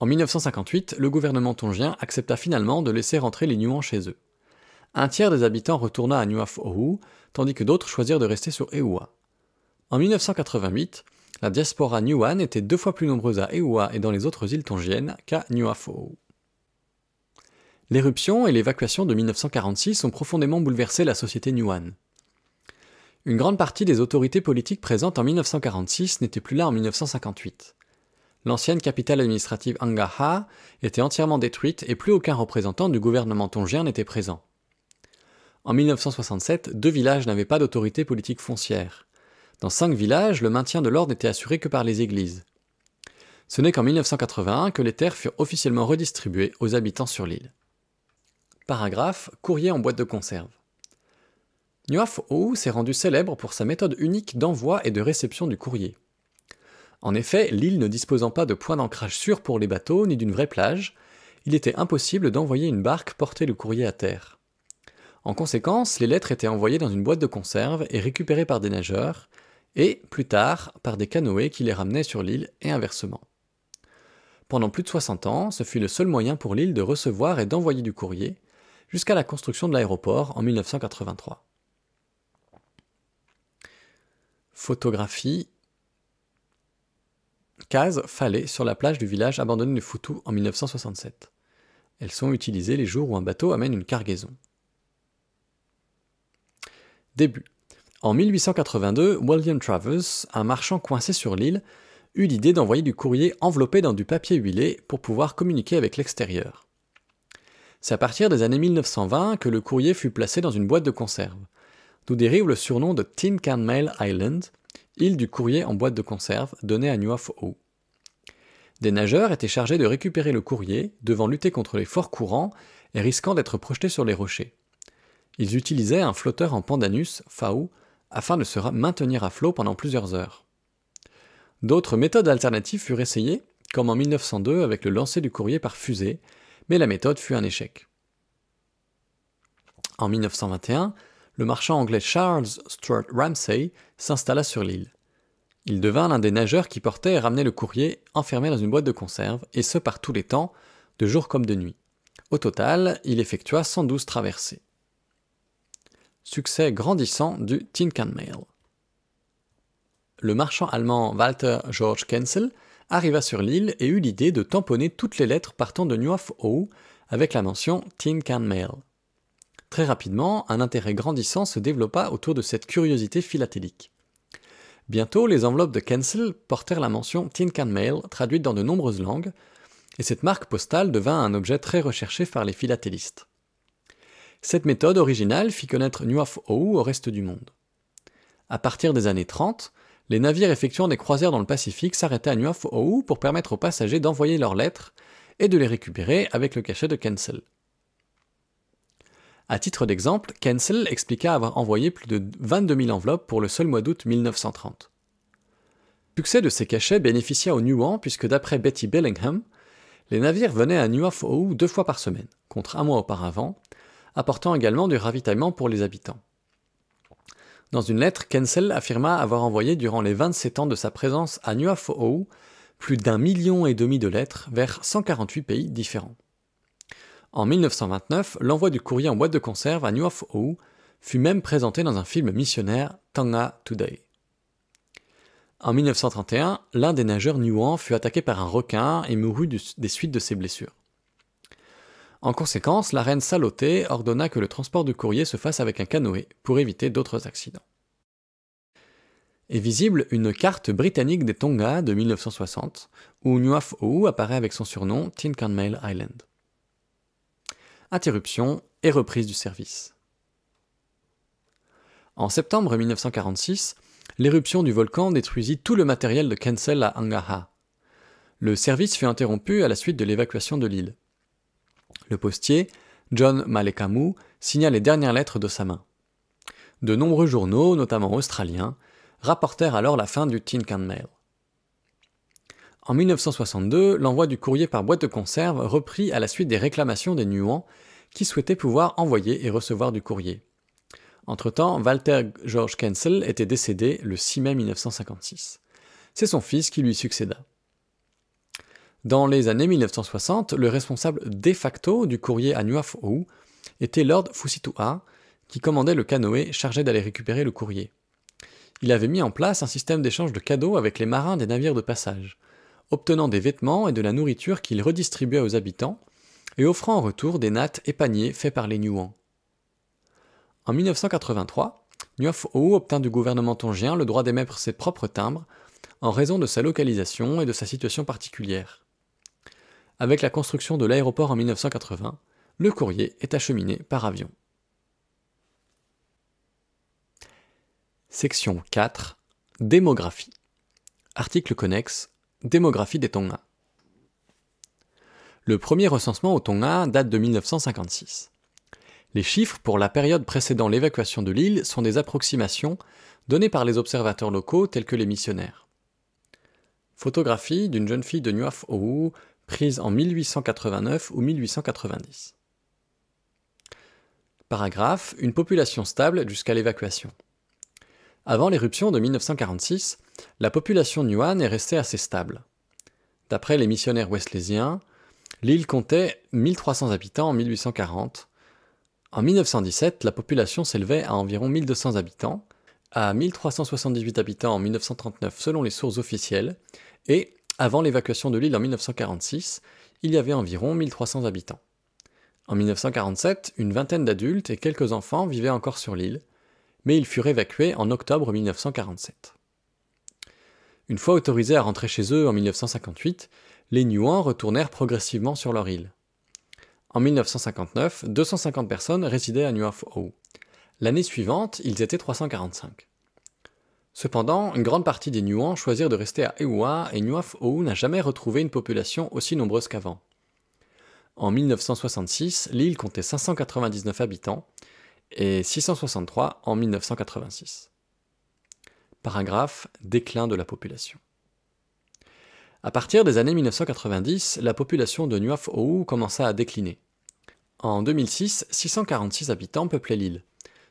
En 1958, le gouvernement tongien accepta finalement de laisser rentrer les Nuans chez eux. Un tiers des habitants retourna à nuafou tandis que d'autres choisirent de rester sur Eoua. En 1988, la diaspora Niuan était deux fois plus nombreuse à Eoua et dans les autres îles tongiennes qu'à nuafou L'éruption et l'évacuation de 1946 ont profondément bouleversé la société Niuan. Une grande partie des autorités politiques présentes en 1946 n'étaient plus là en 1958. L'ancienne capitale administrative Angaha était entièrement détruite et plus aucun représentant du gouvernement tongien n'était présent. En 1967, deux villages n'avaient pas d'autorité politique foncière. Dans cinq villages, le maintien de l'ordre n'était assuré que par les églises. Ce n'est qu'en 1981 que les terres furent officiellement redistribuées aux habitants sur l'île. Paragraphe Courrier en boîte de conserve. Nuaf Ou s'est rendu célèbre pour sa méthode unique d'envoi et de réception du courrier. En effet, l'île ne disposant pas de point d'ancrage sûr pour les bateaux ni d'une vraie plage, il était impossible d'envoyer une barque porter le courrier à terre. En conséquence, les lettres étaient envoyées dans une boîte de conserve et récupérées par des nageurs, et, plus tard, par des canoës qui les ramenaient sur l'île et inversement. Pendant plus de 60 ans, ce fut le seul moyen pour l'île de recevoir et d'envoyer du courrier, jusqu'à la construction de l'aéroport en 1983. Photographie Cases fallait sur la plage du village abandonné de Futu en 1967. Elles sont utilisées les jours où un bateau amène une cargaison. Début. En 1882, William Travers, un marchand coincé sur l'île, eut l'idée d'envoyer du courrier enveloppé dans du papier huilé pour pouvoir communiquer avec l'extérieur. C'est à partir des années 1920 que le courrier fut placé dans une boîte de conserve, d'où dérive le surnom de Tin Can Mail Island, île du courrier en boîte de conserve donnée à O. Des nageurs étaient chargés de récupérer le courrier, devant lutter contre les forts courants et risquant d'être projetés sur les rochers. Ils utilisaient un flotteur en pandanus, FAU, afin de se maintenir à flot pendant plusieurs heures. D'autres méthodes alternatives furent essayées, comme en 1902 avec le lancer du courrier par fusée, mais la méthode fut un échec. En 1921, le marchand anglais Charles Stuart Ramsay s'installa sur l'île. Il devint l'un des nageurs qui portait et ramenait le courrier enfermé dans une boîte de conserve, et ce par tous les temps, de jour comme de nuit. Au total, il effectua 112 traversées succès grandissant du Tin Can Mail. Le marchand allemand Walter George Kensel arriva sur l'île et eut l'idée de tamponner toutes les lettres partant de Oahu avec la mention Tin Can Mail. Très rapidement, un intérêt grandissant se développa autour de cette curiosité philatélique. Bientôt, les enveloppes de Kensel portèrent la mention Tin Can Mail, traduite dans de nombreuses langues, et cette marque postale devint un objet très recherché par les philatélistes. Cette méthode originale fit connaître Ou au reste du monde. À partir des années 30, les navires effectuant des croisières dans le Pacifique s'arrêtaient à Ou pour permettre aux passagers d'envoyer leurs lettres et de les récupérer avec le cachet de Kensel. À titre d'exemple, Kensel expliqua avoir envoyé plus de 22 000 enveloppes pour le seul mois d'août 1930. Le succès de ces cachets bénéficia aux Nuan puisque d'après Betty Bellingham, les navires venaient à OU deux fois par semaine, contre un mois auparavant, apportant également du ravitaillement pour les habitants. Dans une lettre, Kensel affirma avoir envoyé durant les 27 ans de sa présence à Nuafo'ou plus d'un million et demi de lettres vers 148 pays différents. En 1929, l'envoi du courrier en boîte de conserve à Nuafo-Ou fut même présenté dans un film missionnaire Tanga Today. En 1931, l'un des nageurs Nuan fut attaqué par un requin et mourut des suites de ses blessures. En conséquence, la reine Saloté ordonna que le transport du courrier se fasse avec un canoë pour éviter d'autres accidents. Est visible une carte britannique des Tonga de 1960, où Ou apparaît avec son surnom Tinkanmail Island. Interruption et reprise du service. En septembre 1946, l'éruption du volcan détruisit tout le matériel de Kensel à Angaha. Le service fut interrompu à la suite de l'évacuation de l'île. Le postier, John Malekamu, signa les dernières lettres de sa main. De nombreux journaux, notamment australiens, rapportèrent alors la fin du Tin Can Mail. En 1962, l'envoi du courrier par boîte de conserve reprit à la suite des réclamations des Nuans qui souhaitaient pouvoir envoyer et recevoir du courrier. Entre-temps, Walter George Kensel était décédé le 6 mai 1956. C'est son fils qui lui succéda. Dans les années 1960, le responsable de facto du courrier à Ou était Lord Fusitu'a, qui commandait le canoë chargé d'aller récupérer le courrier. Il avait mis en place un système d'échange de cadeaux avec les marins des navires de passage, obtenant des vêtements et de la nourriture qu'il redistribuait aux habitants, et offrant en retour des nattes et paniers faits par les Nuans. En 1983, Ou obtint du gouvernement tongien le droit d'émettre ses propres timbres en raison de sa localisation et de sa situation particulière avec la construction de l'aéroport en 1980, le courrier est acheminé par avion. Section 4 Démographie. Article connexe Démographie des Tonga. Le premier recensement au Tonga date de 1956. Les chiffres pour la période précédant l'évacuation de l'île sont des approximations données par les observateurs locaux tels que les missionnaires. Photographie d'une jeune fille de Nuaf prise en 1889 ou 1890. Paragraphe Une population stable jusqu'à l'évacuation. Avant l'éruption de 1946, la population Yuan est restée assez stable. D'après les missionnaires westlésiens, l'île comptait 1300 habitants en 1840. En 1917, la population s'élevait à environ 1200 habitants, à 1378 habitants en 1939 selon les sources officielles, et avant l'évacuation de l'île en 1946, il y avait environ 1300 habitants. En 1947, une vingtaine d'adultes et quelques enfants vivaient encore sur l'île, mais ils furent évacués en octobre 1947. Une fois autorisés à rentrer chez eux en 1958, les Nuans retournèrent progressivement sur leur île. En 1959, 250 personnes résidaient à Howe. L'année suivante, ils étaient 345. Cependant, une grande partie des Nuans choisirent de rester à Ewa et Nuaf Niouaf-Ou n'a jamais retrouvé une population aussi nombreuse qu'avant. En 1966, l'île comptait 599 habitants et 663 en 1986. Paragraphe Déclin de la population. À partir des années 1990, la population de Nuaf Niouaf-Ou commença à décliner. En 2006, 646 habitants peuplaient l'île,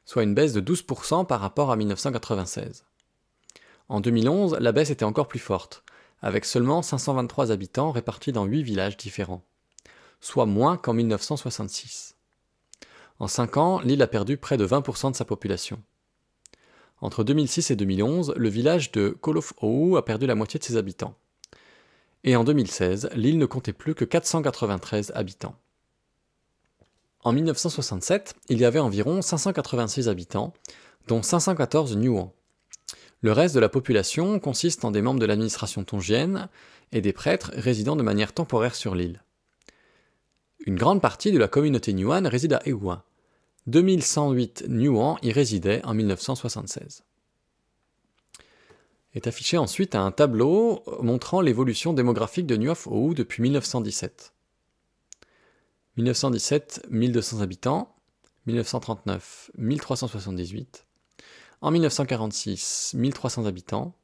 soit une baisse de 12% par rapport à 1996. En 2011, la baisse était encore plus forte, avec seulement 523 habitants répartis dans 8 villages différents, soit moins qu'en 1966. En 5 ans, l'île a perdu près de 20% de sa population. Entre 2006 et 2011, le village de Kolofou a perdu la moitié de ses habitants. Et en 2016, l'île ne comptait plus que 493 habitants. En 1967, il y avait environ 586 habitants, dont 514 nuans. Le reste de la population consiste en des membres de l'administration tongienne et des prêtres résidant de manière temporaire sur l'île. Une grande partie de la communauté Nyuan réside à Ewa. 2108 nuan y résidaient en 1976. Est affiché ensuite un tableau montrant l'évolution démographique de Nuof Ou depuis 1917. 1917, 1200 habitants. 1939, 1378. En 1946, 1300 habitants.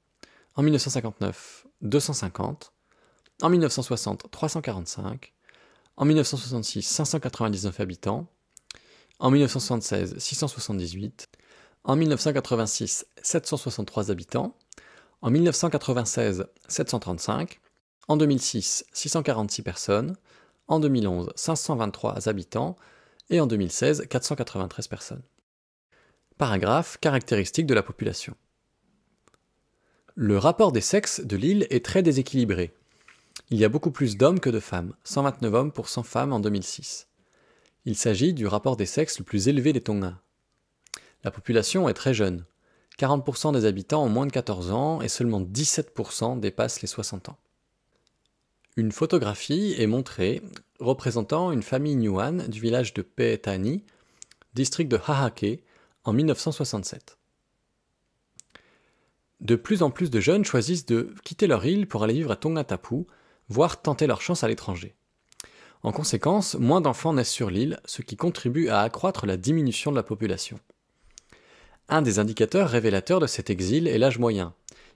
En 1959, 250. En 1960, 345. En 1966, 599 habitants. En 1976, 678. En 1986, 763 habitants. En 1996, 735. En 2006, 646 personnes. En 2011, 523 habitants. Et en 2016, 493 personnes paragraphe caractéristique de la population. Le rapport des sexes de l'île est très déséquilibré. Il y a beaucoup plus d'hommes que de femmes, 129 hommes pour 100 femmes en 2006. Il s'agit du rapport des sexes le plus élevé des Tonga. La population est très jeune. 40% des habitants ont moins de 14 ans et seulement 17% dépassent les 60 ans. Une photographie est montrée représentant une famille Nyuan du village de Peetani, district de Hahake, 1967. De plus en plus de jeunes choisissent de quitter leur île pour aller vivre à Tongatapu, voire tenter leur chance à l'étranger. En conséquence, moins d'enfants naissent sur l'île, ce qui contribue à accroître la diminution de la population. Un des indicateurs révélateurs de cet exil est l'âge moyen.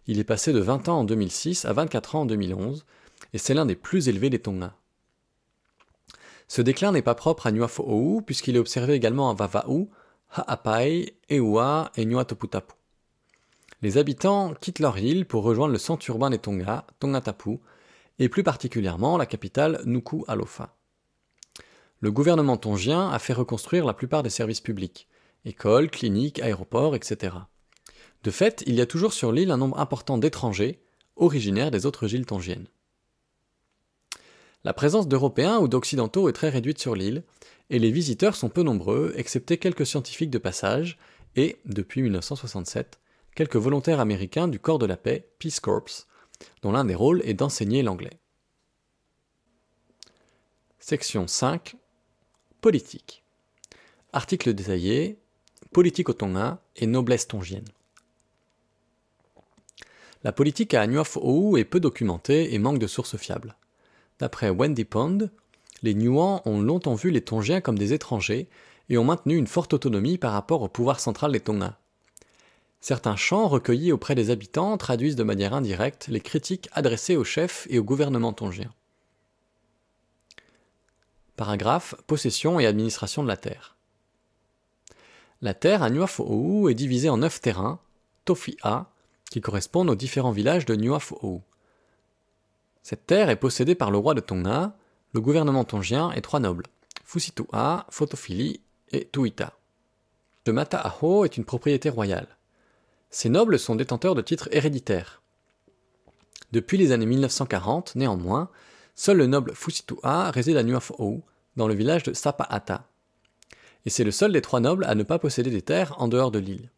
Il est passé de 20 ans en 2006 à 24 ans en 2011, et c'est l'un des plus élevés des Tonga. Ce déclin n'est pas propre à Nuafo'ou, puisqu'il est observé également à Vava'u, Ha'apai, Ewa et Nyuatoputapu. Les habitants quittent leur île pour rejoindre le centre urbain des Tonga, Tongatapu, et plus particulièrement la capitale Nuku'alofa. Alofa. Le gouvernement tongien a fait reconstruire la plupart des services publics, écoles, cliniques, aéroports, etc. De fait, il y a toujours sur l'île un nombre important d'étrangers, originaires des autres îles tongiennes. La présence d'Européens ou d'Occidentaux est très réduite sur l'île, et les visiteurs sont peu nombreux, excepté quelques scientifiques de passage, et, depuis 1967, quelques volontaires américains du corps de la paix, Peace Corps, dont l'un des rôles est d'enseigner l'anglais. Section 5 Politique. Article détaillé Politique au Tonga et noblesse tongienne. La politique à Agnewaf-Ou est peu documentée et manque de sources fiables. D'après Wendy Pond, les Nuans ont longtemps vu les Tongiens comme des étrangers et ont maintenu une forte autonomie par rapport au pouvoir central des Tonga. Certains chants recueillis auprès des habitants traduisent de manière indirecte les critiques adressées aux chefs et au gouvernement tongien. Paragraphe Possession et administration de la terre. La terre à Nguafou-ou est divisée en neuf terrains, tofi'a, qui correspondent aux différents villages de Nguafou-ou. Cette terre est possédée par le roi de Tonga, le gouvernement tongien est trois nobles, Fusitu'a, Fotofili et Tuita. Le Mataaho est une propriété royale. Ces nobles sont détenteurs de titres héréditaires. Depuis les années 1940, néanmoins, seul le noble Fusitu'a réside à Nuafou, dans le village de Sapaata. Et c'est le seul des trois nobles à ne pas posséder des terres en dehors de l'île.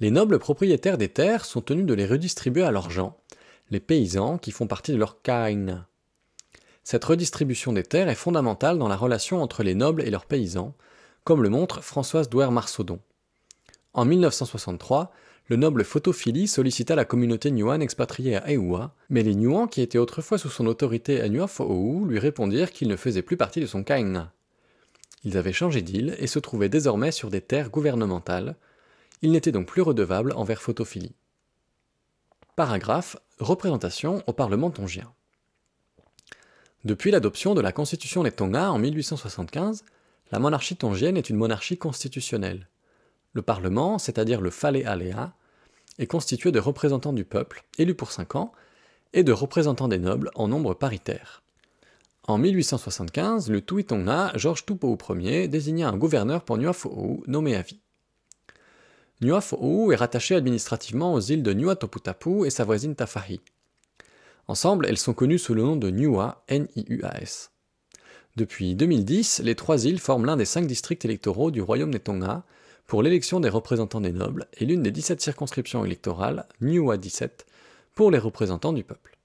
Les nobles propriétaires des terres sont tenus de les redistribuer à leurs gens, les paysans qui font partie de leur kaina. Cette redistribution des terres est fondamentale dans la relation entre les nobles et leurs paysans, comme le montre Françoise Douer-Marsaudon. En 1963, le noble Photophilie sollicita la communauté Nyuan expatriée à Ewa, mais les Nuans qui étaient autrefois sous son autorité à Nuafo'ou lui répondirent qu'ils ne faisaient plus partie de son kaina. Ils avaient changé d'île et se trouvaient désormais sur des terres gouvernementales. Ils n'étaient donc plus redevables envers Photophilie. Paragraphe Représentation au Parlement tongien. Depuis l'adoption de la constitution des Tonga en 1875, la monarchie tongienne est une monarchie constitutionnelle. Le Parlement, c'est-à-dire le Falealea, est constitué de représentants du peuple, élus pour 5 ans, et de représentants des nobles en nombre paritaire. En 1875, le Tui-Tonga, Georges Tupou Ier, désigna un gouverneur pour Nuafo'ou, nommé à vie. Nuafo'ou est rattaché administrativement aux îles de Nuatoputapu et sa voisine Tafahi. Ensemble, elles sont connues sous le nom de Niua, N-I-U-A-S. Depuis 2010, les trois îles forment l'un des cinq districts électoraux du royaume des Tonga pour l'élection des représentants des nobles et l'une des 17 circonscriptions électorales, Niua 17, pour les représentants du peuple.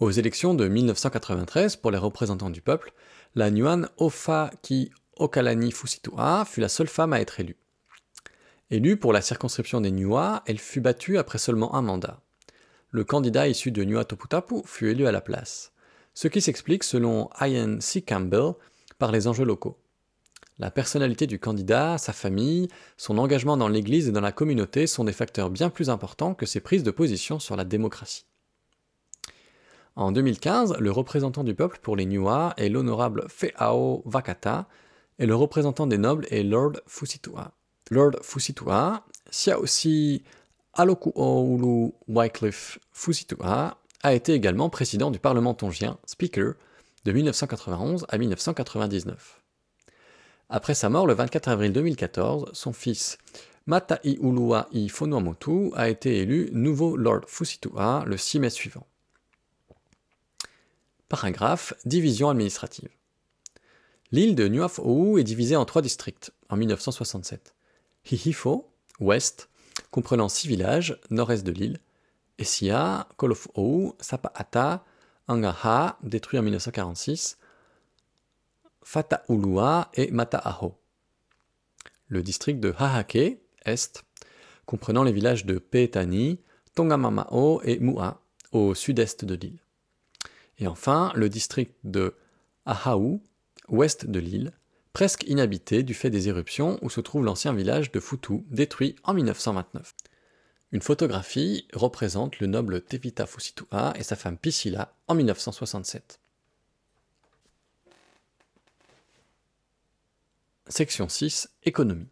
Aux élections de 1993 pour les représentants du peuple, la Nuan Ki Okalani Fusitua fut la seule femme à être élue. Élue pour la circonscription des Niua, elle fut battue après seulement un mandat. Le candidat issu de Toputapu fut élu à la place, ce qui s'explique selon Ian C. Campbell par les enjeux locaux. La personnalité du candidat, sa famille, son engagement dans l'Église et dans la communauté sont des facteurs bien plus importants que ses prises de position sur la démocratie. En 2015, le représentant du peuple pour les Niua est l'honorable Feao Vakata, et le représentant des nobles est Lord Fusitua. Lord Fusitua, aussi... Oulu Wycliffe Fusitu'a a été également président du Parlement tongien, Speaker, de 1991 à 1999. Après sa mort le 24 avril 2014, son fils Mata'i Uluwa'i Fonuamotu a été élu nouveau Lord Fusitu'a le 6 mai suivant. Paragraphe Division administrative. L'île de Nuaf'o'u est divisée en trois districts en 1967. Hihifo, ouest, comprenant six villages, nord-est de l'île, Essia, Kolofou, Sapa'ata, Angaha, détruit en 1946, Fata'ulua et Mata'aho. Le district de Hahake, est, comprenant les villages de Peetani, Tongamamao et Mua, au sud-est de l'île. Et enfin, le district de Ahau, ouest de l'île, presque inhabité du fait des éruptions où se trouve l'ancien village de Futu, détruit en 1929. Une photographie représente le noble Tevita Fusitua et sa femme Piscilla en 1967. Section 6 Économie.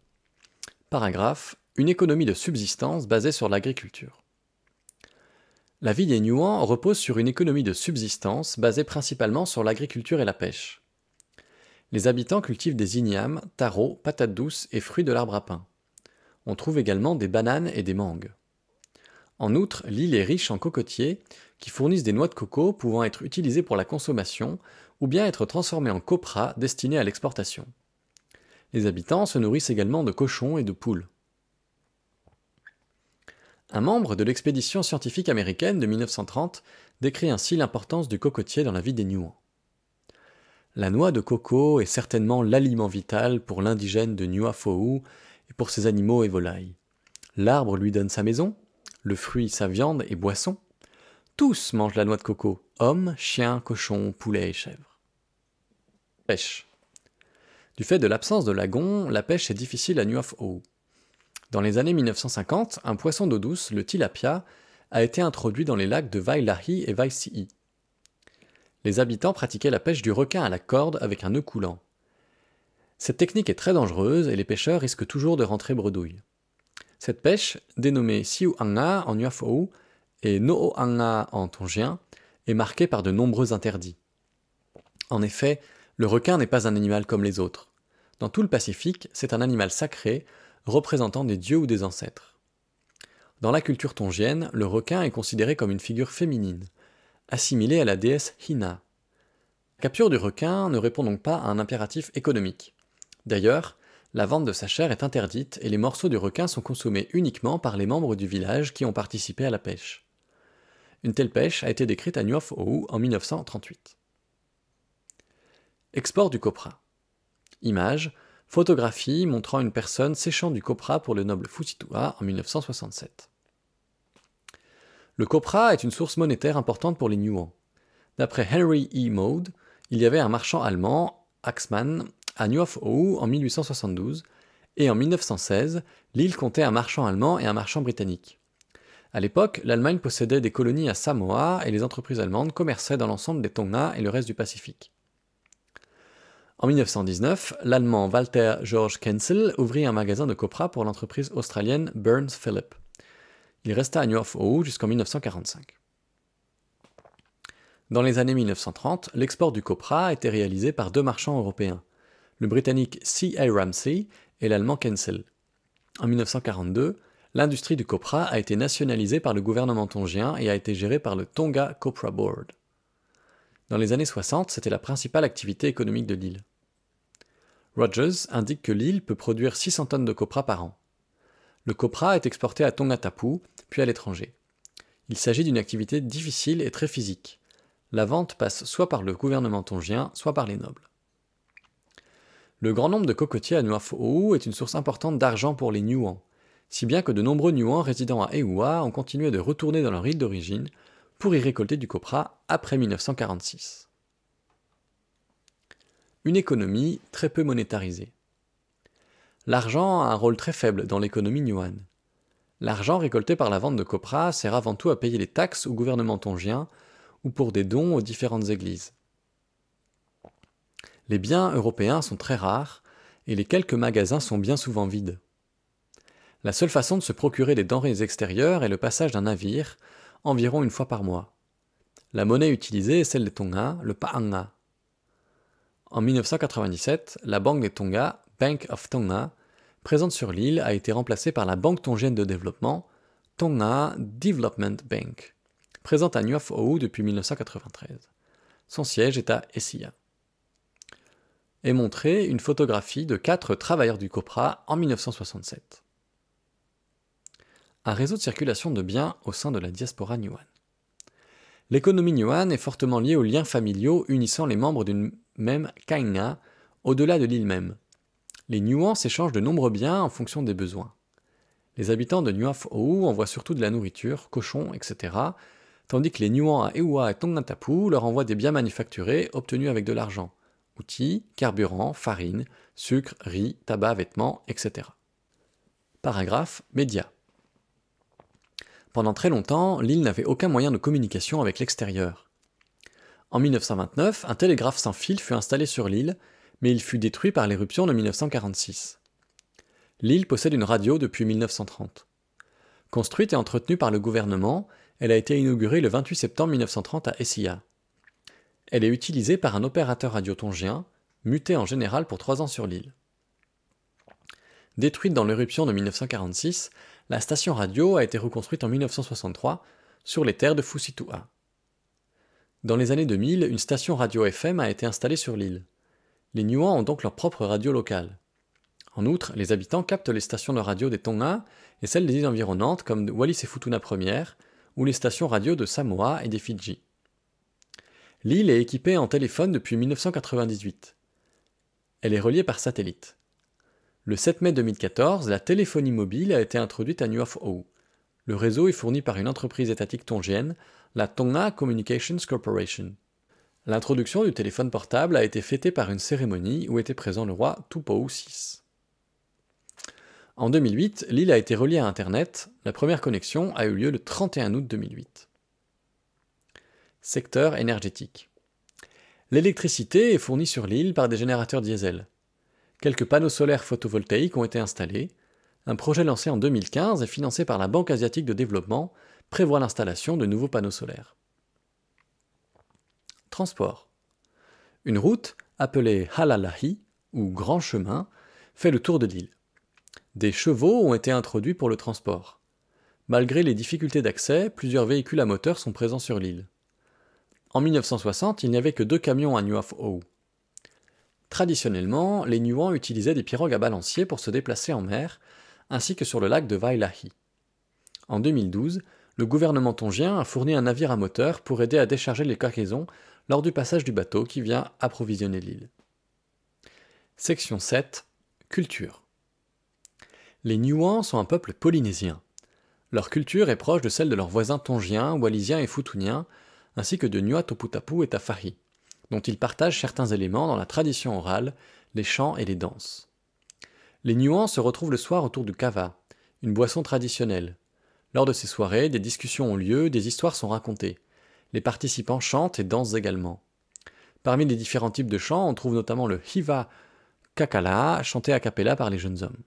Paragraphe Une économie de subsistance basée sur l'agriculture. La vie des Nuan repose sur une économie de subsistance basée principalement sur l'agriculture et la pêche. Les habitants cultivent des ignames, tarots, patates douces et fruits de l'arbre à pain. On trouve également des bananes et des mangues. En outre, l'île est riche en cocotiers qui fournissent des noix de coco pouvant être utilisées pour la consommation ou bien être transformées en copra destinées à l'exportation. Les habitants se nourrissent également de cochons et de poules. Un membre de l'expédition scientifique américaine de 1930 décrit ainsi l'importance du cocotier dans la vie des nuans. La noix de coco est certainement l'aliment vital pour l'indigène de Nuafo'u et pour ses animaux et volailles. L'arbre lui donne sa maison, le fruit sa viande et boisson. Tous mangent la noix de coco, hommes, chiens, cochons, poulets et chèvres. Pêche. Du fait de l'absence de lagon, la pêche est difficile à Nuafo'u. Dans les années 1950, un poisson d'eau douce, le tilapia, a été introduit dans les lacs de Vailahi et Vaisi'i les habitants pratiquaient la pêche du requin à la corde avec un nœud coulant. Cette technique est très dangereuse et les pêcheurs risquent toujours de rentrer bredouille. Cette pêche, dénommée Siu Anga en Uafou et Anga en tongien, est marquée par de nombreux interdits. En effet, le requin n'est pas un animal comme les autres. Dans tout le Pacifique, c'est un animal sacré, représentant des dieux ou des ancêtres. Dans la culture tongienne, le requin est considéré comme une figure féminine assimilée à la déesse Hina. capture du requin ne répond donc pas à un impératif économique. D'ailleurs, la vente de sa chair est interdite et les morceaux du requin sont consommés uniquement par les membres du village qui ont participé à la pêche. Une telle pêche a été décrite à Nuof ou en 1938. Export du copra. Image, photographie montrant une personne séchant du copra pour le noble Fusitua en 1967. Le copra est une source monétaire importante pour les Nuans. D'après Henry E. Maude, il y avait un marchand allemand, Axmann, à Newhoff-Ou en 1872, et en 1916, l'île comptait un marchand allemand et un marchand britannique. À l'époque, l'Allemagne possédait des colonies à Samoa et les entreprises allemandes commerçaient dans l'ensemble des Tonga et le reste du Pacifique. En 1919, l'Allemand Walter George Kensel ouvrit un magasin de copra pour l'entreprise australienne Burns Philip. Il resta à York ou jusqu'en 1945. Dans les années 1930, l'export du copra a été réalisé par deux marchands européens, le britannique C. A. Ramsey et l'allemand Kensel. En 1942, l'industrie du copra a été nationalisée par le gouvernement tongien et a été gérée par le Tonga Copra Board. Dans les années 60, c'était la principale activité économique de l'île. Rogers indique que l'île peut produire 600 tonnes de copra par an. Le copra est exporté à Tongatapu, puis à l'étranger. Il s'agit d'une activité difficile et très physique. La vente passe soit par le gouvernement tongien, soit par les nobles. Le grand nombre de cocotiers à Nuafo'ou est une source importante d'argent pour les Nuans, si bien que de nombreux Nuans résidant à Ewa ont continué de retourner dans leur île d'origine pour y récolter du copra après 1946. Une économie très peu monétarisée. L'argent a un rôle très faible dans l'économie Nyuan. L'argent récolté par la vente de copra sert avant tout à payer les taxes au gouvernement tongien ou pour des dons aux différentes églises. Les biens européens sont très rares et les quelques magasins sont bien souvent vides. La seule façon de se procurer des denrées extérieures est le passage d'un navire, environ une fois par mois. La monnaie utilisée est celle des Tonga, le paanga. En 1997, la Banque des Tonga Bank of Tonga, présente sur l'île, a été remplacée par la Banque tongienne de développement, Tonga Development Bank, présente à Ou depuis 1993. Son siège est à Essia. Est montrée une photographie de quatre travailleurs du COPRA en 1967. Un réseau de circulation de biens au sein de la diaspora Nyuan. L'économie Nyuan est fortement liée aux liens familiaux unissant les membres d'une même kainga au-delà de l'île même, les Nuans échangent de nombreux biens en fonction des besoins. Les habitants de Nuaf'ou envoient surtout de la nourriture, cochons, etc., tandis que les Nuans à Ewa et Tongnatapu leur envoient des biens manufacturés obtenus avec de l'argent outils, carburant, farine, sucre, riz, tabac, vêtements, etc. Paragraphe Médias. Pendant très longtemps, l'île n'avait aucun moyen de communication avec l'extérieur. En 1929, un télégraphe sans fil fut installé sur l'île mais il fut détruit par l'éruption de 1946. L'île possède une radio depuis 1930. Construite et entretenue par le gouvernement, elle a été inaugurée le 28 septembre 1930 à Essia. Elle est utilisée par un opérateur radio tongien, muté en général pour trois ans sur l'île. Détruite dans l'éruption de 1946, la station radio a été reconstruite en 1963 sur les terres de Fusitua. Dans les années 2000, une station radio FM a été installée sur l'île. Les Nuans ont donc leur propre radio locale. En outre, les habitants captent les stations de radio des Tonga et celles des îles environnantes comme Wallis et Futuna Première ou les stations radio de Samoa et des Fidji. L'île est équipée en téléphone depuis 1998. Elle est reliée par satellite. Le 7 mai 2014, la téléphonie mobile a été introduite à New Le réseau est fourni par une entreprise étatique tongienne, la Tonga Communications Corporation. L'introduction du téléphone portable a été fêtée par une cérémonie où était présent le roi Tupou VI. En 2008, l'île a été reliée à Internet. La première connexion a eu lieu le 31 août 2008. Secteur énergétique. L'électricité est fournie sur l'île par des générateurs diesel. Quelques panneaux solaires photovoltaïques ont été installés. Un projet lancé en 2015 et financé par la Banque asiatique de développement prévoit l'installation de nouveaux panneaux solaires transport. Une route, appelée Halalahi, ou Grand Chemin, fait le tour de l'île. Des chevaux ont été introduits pour le transport. Malgré les difficultés d'accès, plusieurs véhicules à moteur sont présents sur l'île. En 1960, il n'y avait que deux camions à Nuaf'ou. Traditionnellement, les Nuans utilisaient des pirogues à balancier pour se déplacer en mer, ainsi que sur le lac de Vailahi. En 2012, le gouvernement tongien a fourni un navire à moteur pour aider à décharger les cargaisons lors du passage du bateau qui vient approvisionner l'île. Section 7 Culture. Les Niuans sont un peuple polynésien. Leur culture est proche de celle de leurs voisins tongiens, wallisiens et foutuniens, ainsi que de nuatoputapu et Tafari, dont ils partagent certains éléments dans la tradition orale, les chants et les danses. Les Niuans se retrouvent le soir autour du kava, une boisson traditionnelle. Lors de ces soirées, des discussions ont lieu, des histoires sont racontées. Les participants chantent et dansent également. Parmi les différents types de chants, on trouve notamment le Hiva Kakala, chanté a cappella par les jeunes hommes.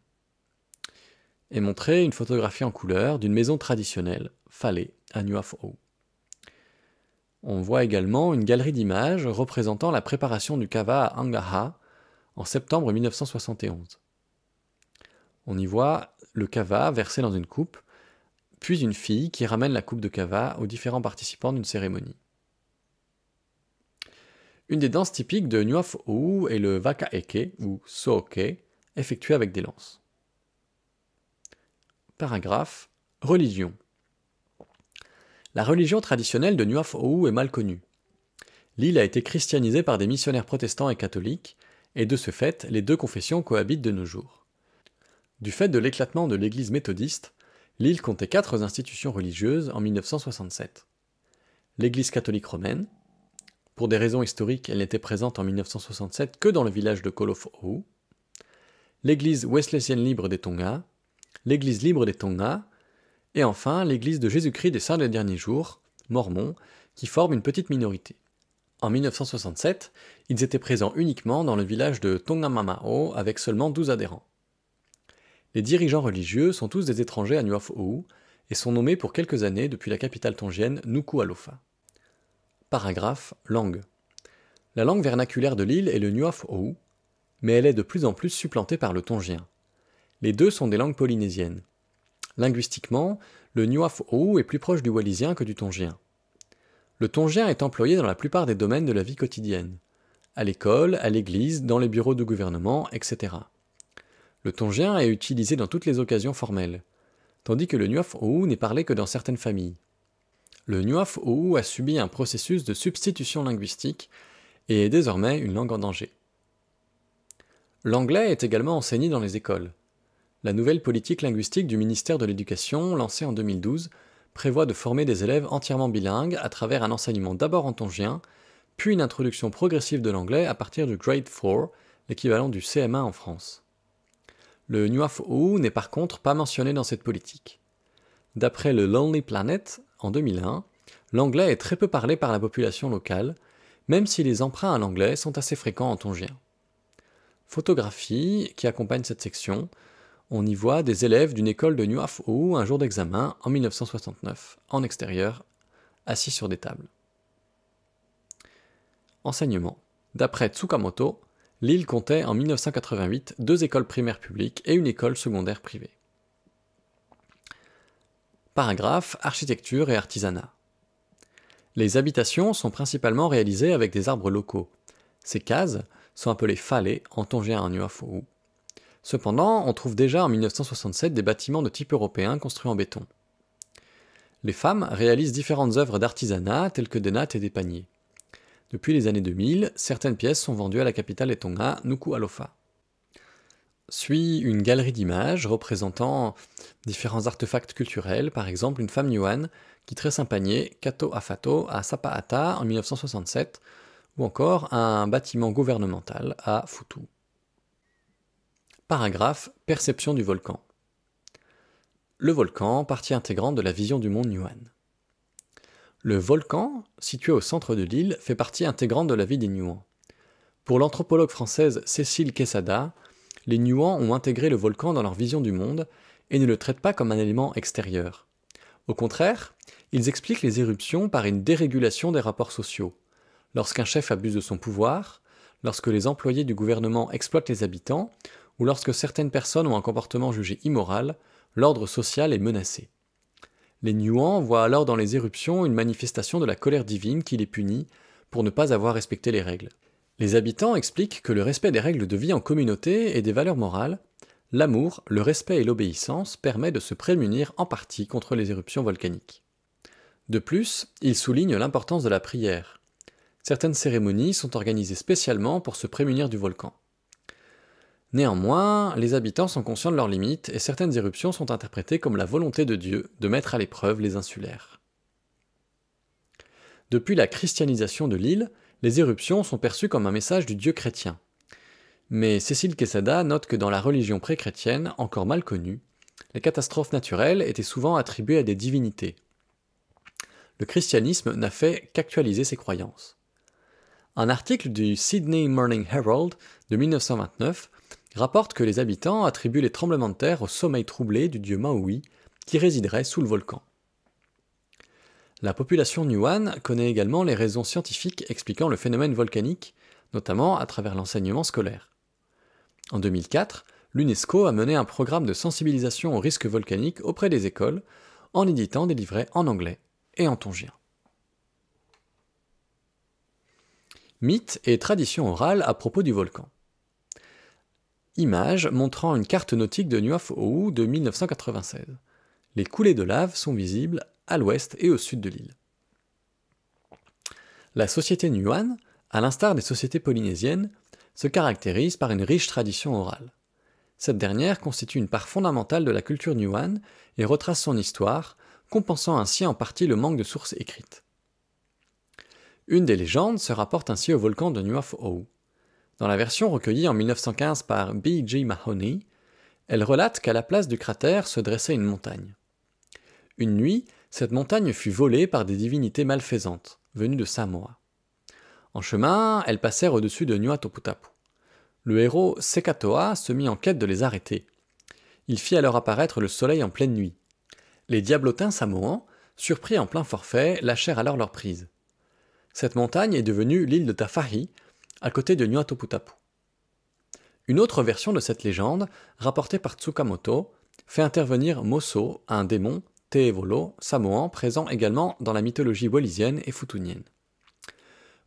Et montrer une photographie en couleur d'une maison traditionnelle, Falé, à Nuafo. On voit également une galerie d'images représentant la préparation du kava à Angaha en septembre 1971. On y voit le kava versé dans une coupe, puis une fille qui ramène la coupe de cava aux différents participants d'une cérémonie. Une des danses typiques de Nuaf'o'u Ou est le Vaka'eke ou So'oke, effectué avec des lances. Paragraphe Religion La religion traditionnelle de Nuaf'o'u est mal connue. L'île a été christianisée par des missionnaires protestants et catholiques, et de ce fait, les deux confessions cohabitent de nos jours. Du fait de l'éclatement de l'église méthodiste, L'île comptait quatre institutions religieuses en 1967. L'Église catholique romaine, pour des raisons historiques, elle n'était présente en 1967 que dans le village de Kolofou. l'Église Wesleyienne libre des Tonga, l'Église libre des Tonga, et enfin l'Église de Jésus-Christ des Saints des Derniers Jours, mormon, qui forme une petite minorité. En 1967, ils étaient présents uniquement dans le village de Tongamama'o avec seulement 12 adhérents. Les dirigeants religieux sont tous des étrangers à Nuafou et sont nommés pour quelques années depuis la capitale tongienne Nuku'alofa. Paragraphe langue. La langue vernaculaire de l'île est le Ou, mais elle est de plus en plus supplantée par le tongien. Les deux sont des langues polynésiennes. Linguistiquement, le Ou est plus proche du wallisien que du tongien. Le tongien est employé dans la plupart des domaines de la vie quotidienne, à l'école, à l'église, dans les bureaux de gouvernement, etc. Le tongien est utilisé dans toutes les occasions formelles, tandis que le nuaf ou n'est parlé que dans certaines familles. Le nuaf ou a subi un processus de substitution linguistique et est désormais une langue en danger. L'anglais est également enseigné dans les écoles. La nouvelle politique linguistique du ministère de l'Éducation, lancée en 2012, prévoit de former des élèves entièrement bilingues à travers un enseignement d'abord en tongien, puis une introduction progressive de l'anglais à partir du Grade 4, l'équivalent du CM1 en France. Le Ou n'est par contre pas mentionné dans cette politique. D'après le Lonely Planet, en 2001, l'anglais est très peu parlé par la population locale, même si les emprunts à l'anglais sont assez fréquents en tongien. Photographie, qui accompagne cette section, on y voit des élèves d'une école de Ou un jour d'examen en 1969, en extérieur, assis sur des tables. Enseignement. D'après Tsukamoto, L'île comptait en 1988 deux écoles primaires publiques et une école secondaire privée. Paragraphe Architecture et artisanat. Les habitations sont principalement réalisées avec des arbres locaux. Ces cases sont appelées falais en à en uafou. Cependant, on trouve déjà en 1967 des bâtiments de type européen construits en béton. Les femmes réalisent différentes œuvres d'artisanat telles que des nattes et des paniers. Depuis les années 2000, certaines pièces sont vendues à la capitale tonga, Nuku'alofa. Suit une galerie d'images représentant différents artefacts culturels, par exemple une femme Yuan qui tresse un panier Kato Afato à Sapa'ata en 1967, ou encore un bâtiment gouvernemental à Futu. Paragraphe Perception du volcan. Le volcan, partie intégrante de la vision du monde Yuan. Le volcan, situé au centre de l'île, fait partie intégrante de la vie des Nuans. Pour l'anthropologue française Cécile Quesada, les Nuans ont intégré le volcan dans leur vision du monde et ne le traitent pas comme un élément extérieur. Au contraire, ils expliquent les éruptions par une dérégulation des rapports sociaux. Lorsqu'un chef abuse de son pouvoir, lorsque les employés du gouvernement exploitent les habitants, ou lorsque certaines personnes ont un comportement jugé immoral, l'ordre social est menacé. Les nuants voient alors dans les éruptions une manifestation de la colère divine qui les punit pour ne pas avoir respecté les règles. Les habitants expliquent que le respect des règles de vie en communauté et des valeurs morales, l'amour, le respect et l'obéissance permet de se prémunir en partie contre les éruptions volcaniques. De plus, ils soulignent l'importance de la prière. Certaines cérémonies sont organisées spécialement pour se prémunir du volcan. Néanmoins, les habitants sont conscients de leurs limites et certaines éruptions sont interprétées comme la volonté de Dieu de mettre à l'épreuve les insulaires. Depuis la christianisation de l'île, les éruptions sont perçues comme un message du Dieu chrétien. Mais Cécile Quesada note que dans la religion pré-chrétienne, encore mal connue, les catastrophes naturelles étaient souvent attribuées à des divinités. Le christianisme n'a fait qu'actualiser ses croyances. Un article du Sydney Morning Herald de 1929 rapporte que les habitants attribuent les tremblements de terre au sommeil troublé du dieu Maui, qui résiderait sous le volcan. La population Nuan connaît également les raisons scientifiques expliquant le phénomène volcanique, notamment à travers l'enseignement scolaire. En 2004, l'UNESCO a mené un programme de sensibilisation au risque volcaniques auprès des écoles en éditant des livrets en anglais et en tongien. Mythes et traditions orales à propos du volcan. Image montrant une carte nautique de ou de 1996. Les coulées de lave sont visibles à l'ouest et au sud de l'île. La société Nuan, à l'instar des sociétés polynésiennes, se caractérise par une riche tradition orale. Cette dernière constitue une part fondamentale de la culture Nuan et retrace son histoire, compensant ainsi en partie le manque de sources écrites. Une des légendes se rapporte ainsi au volcan de Ou. Dans la version recueillie en 1915 par B.J. Mahoney, elle relate qu'à la place du cratère se dressait une montagne. Une nuit, cette montagne fut volée par des divinités malfaisantes, venues de Samoa. En chemin, elles passèrent au-dessus de Nuatoputapu. Le héros Sekatoa se mit en quête de les arrêter. Il fit alors apparaître le soleil en pleine nuit. Les diablotins samoans, surpris en plein forfait, lâchèrent alors leur prise. Cette montagne est devenue l'île de Tafahi, à côté de Nuatoputapu. Une autre version de cette légende, rapportée par Tsukamoto, fait intervenir Mosso, un démon, Teevolo, samoan, présent également dans la mythologie wallisienne et futunienne.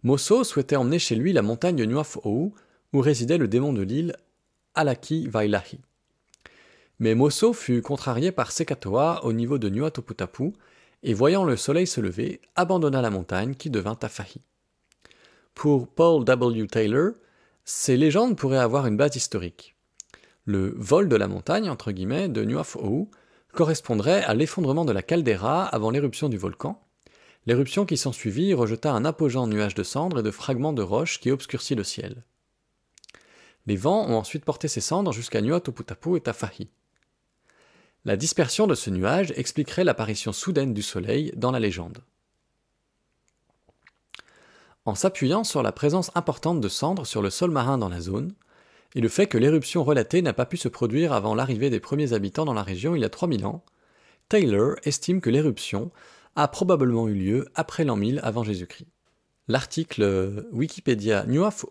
Mosso souhaitait emmener chez lui la montagne de où résidait le démon de l'île Alaki Vailahi. Mais Mosso fut contrarié par Sekatoa au niveau de Nuatoputapu, et voyant le soleil se lever, abandonna la montagne qui devint Tafahi. Pour Paul W. Taylor, ces légendes pourraient avoir une base historique. Le vol de la montagne, entre guillemets, de Nuaf'ou correspondrait à l'effondrement de la caldeira avant l'éruption du volcan. L'éruption qui s'ensuivit rejeta un apogeant nuage de cendres et de fragments de roches qui obscurcit le ciel. Les vents ont ensuite porté ces cendres jusqu'à Nuatoputapu et Tafahi. La dispersion de ce nuage expliquerait l'apparition soudaine du soleil dans la légende. En s'appuyant sur la présence importante de cendres sur le sol marin dans la zone, et le fait que l'éruption relatée n'a pas pu se produire avant l'arrivée des premiers habitants dans la région il y a 3000 ans, Taylor estime que l'éruption a probablement eu lieu après l'an 1000 avant Jésus-Christ. L'article Wikipédia of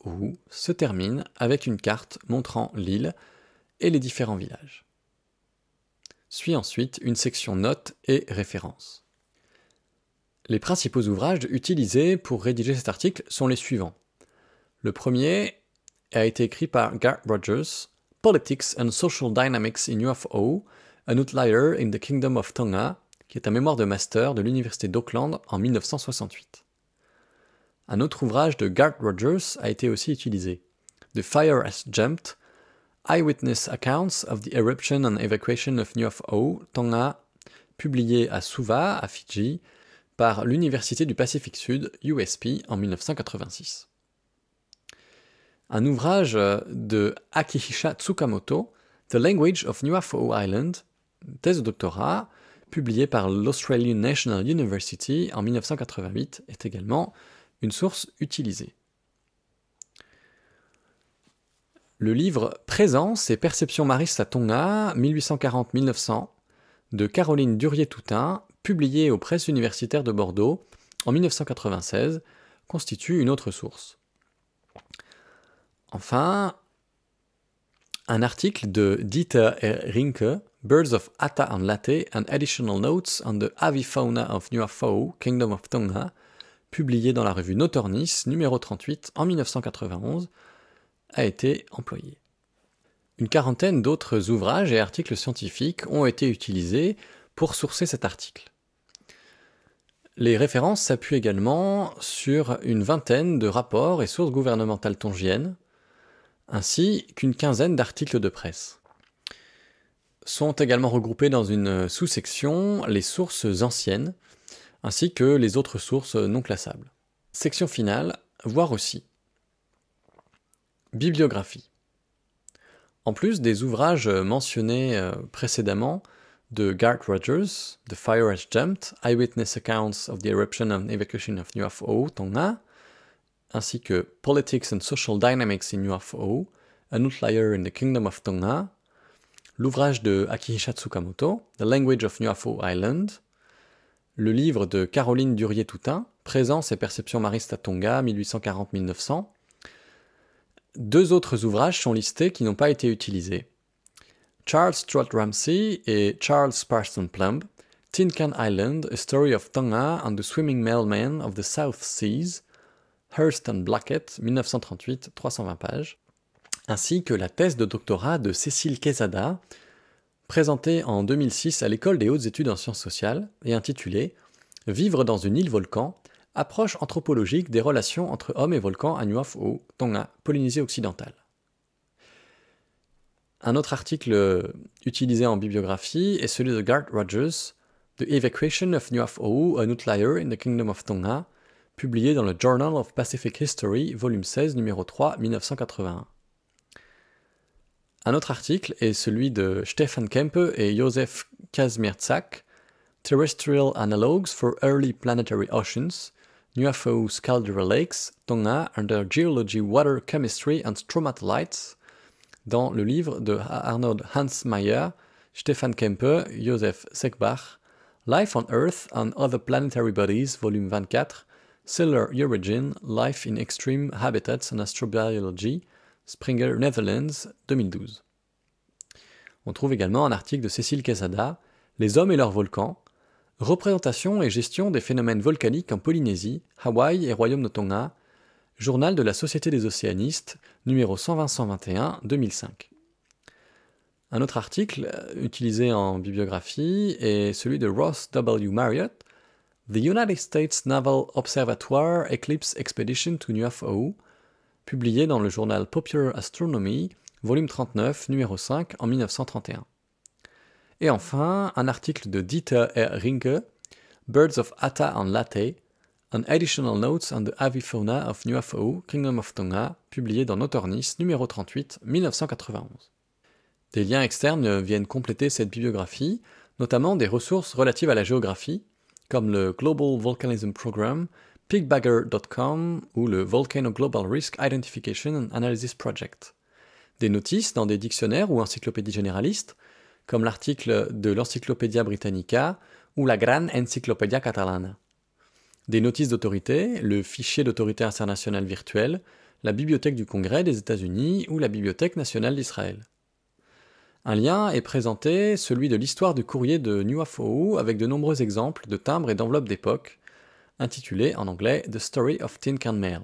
se termine avec une carte montrant l'île et les différents villages. Suit ensuite une section notes et références. Les principaux ouvrages utilisés pour rédiger cet article sont les suivants. Le premier a été écrit par Garth Rogers, Politics and Social Dynamics in UFO, An Outlier in the Kingdom of Tonga, qui est un mémoire de master de l'Université d'Auckland en 1968. Un autre ouvrage de Garth Rogers a été aussi utilisé, The Fire Has Jumped, Eyewitness Accounts of the Eruption and Evacuation of UFO, Tonga, publié à Suva, à Fidji, par l'Université du Pacifique Sud, USP, en 1986. Un ouvrage euh, de Akihisha Tsukamoto, The Language of Nuafo Island, thèse de doctorat, publié par l'Australian National University en 1988, est également une source utilisée. Le livre Présence et perception Marie à Tonga, 1840-1900, de Caroline Durier-Toutain, publié aux presses universitaires de Bordeaux en 1996, constitue une autre source. Enfin, un article de Dieter Rinke, Birds of Atta and Latte and Additional Notes on the Avifauna of New Kingdom of Tonga, publié dans la revue Notornis, numéro 38, en 1991, a été employé. Une quarantaine d'autres ouvrages et articles scientifiques ont été utilisés pour sourcer cet article. Les références s'appuient également sur une vingtaine de rapports et sources gouvernementales tongiennes, ainsi qu'une quinzaine d'articles de presse. Sont également regroupées dans une sous-section les sources anciennes, ainsi que les autres sources non classables. Section finale, voir aussi. Bibliographie. En plus des ouvrages mentionnés euh, précédemment, The Gart Rogers, The Fire Has Jumped »,« Eyewitness Accounts of the Eruption and Evacuation of Nuaf'O, Tonga, ainsi que Politics and Social Dynamics in UFO, An Outlier in the Kingdom of Tonga, l'ouvrage de Akihisha Tsukamoto, The Language of Nuafo Island, le livre de Caroline Durier-Toutain, Présence et perception maristes à Tonga, 1840-1900. Deux autres ouvrages sont listés qui n'ont pas été utilisés. Charles Trott Ramsey et Charles Parson Plumb, Tin Island, A Story of Tonga and the Swimming Mailman of the South Seas, Hurst and Blackett, 1938, 320 pages, ainsi que la thèse de doctorat de Cécile Quesada, présentée en 2006 à l'École des hautes études en sciences sociales et intitulée Vivre dans une île volcan, approche anthropologique des relations entre hommes et volcans à au Tonga, Polynésie occidentale. Un autre article euh, utilisé en bibliographie est celui de Gart Rogers, The Evacuation of Nuaf'o'u, an Outlier in the Kingdom of Tonga, publié dans le Journal of Pacific History, volume 16, numéro 3, 1981. Un autre article est celui de Stefan Kempe et Joseph Kazmierczak, Terrestrial Analogues for Early Planetary Oceans, Nuafou's Caldera Lakes, Tonga Under Geology, Water Chemistry and Stromatolites, dans le livre de Arnold Hansmeyer, Stefan Kempe, Joseph Seckbach, Life on Earth and Other Planetary Bodies, volume 24, Cellular Origin, Life in Extreme Habitats and Astrobiology, Springer Netherlands, 2012. On trouve également un article de Cécile Casada, Les hommes et leurs volcans, représentation et gestion des phénomènes volcaniques en Polynésie, Hawaï et Royaume de Tonga, Journal de la Société des océanistes, numéro 120-121, 2005. Un autre article euh, utilisé en bibliographie est celui de Ross W. Marriott, The United States Naval Observatoire Eclipse Expedition to New UFO, publié dans le journal Popular Astronomy, volume 39, numéro 5, en 1931. Et enfin, un article de Dieter R. Rinke, Birds of Atta and Latte, An additional notes on the avifauna of Nuafau, Kingdom of Tonga, publié dans Notornis, numéro 38, 1991. Des liens externes viennent compléter cette bibliographie, notamment des ressources relatives à la géographie, comme le Global Volcanism Program, pigbagger.com ou le Volcano Global Risk Identification and Analysis Project. Des notices dans des dictionnaires ou encyclopédies généralistes, comme l'article de l'Encyclopédia Britannica ou la Gran encyclopédia Catalana des notices d'autorité, le fichier d'autorité internationale virtuelle, la Bibliothèque du Congrès des États-Unis ou la Bibliothèque nationale d'Israël. Un lien est présenté, celui de l'histoire du courrier de Nuafou, avec de nombreux exemples de timbres et d'enveloppes d'époque, intitulé en anglais The Story of Tin Can Mail.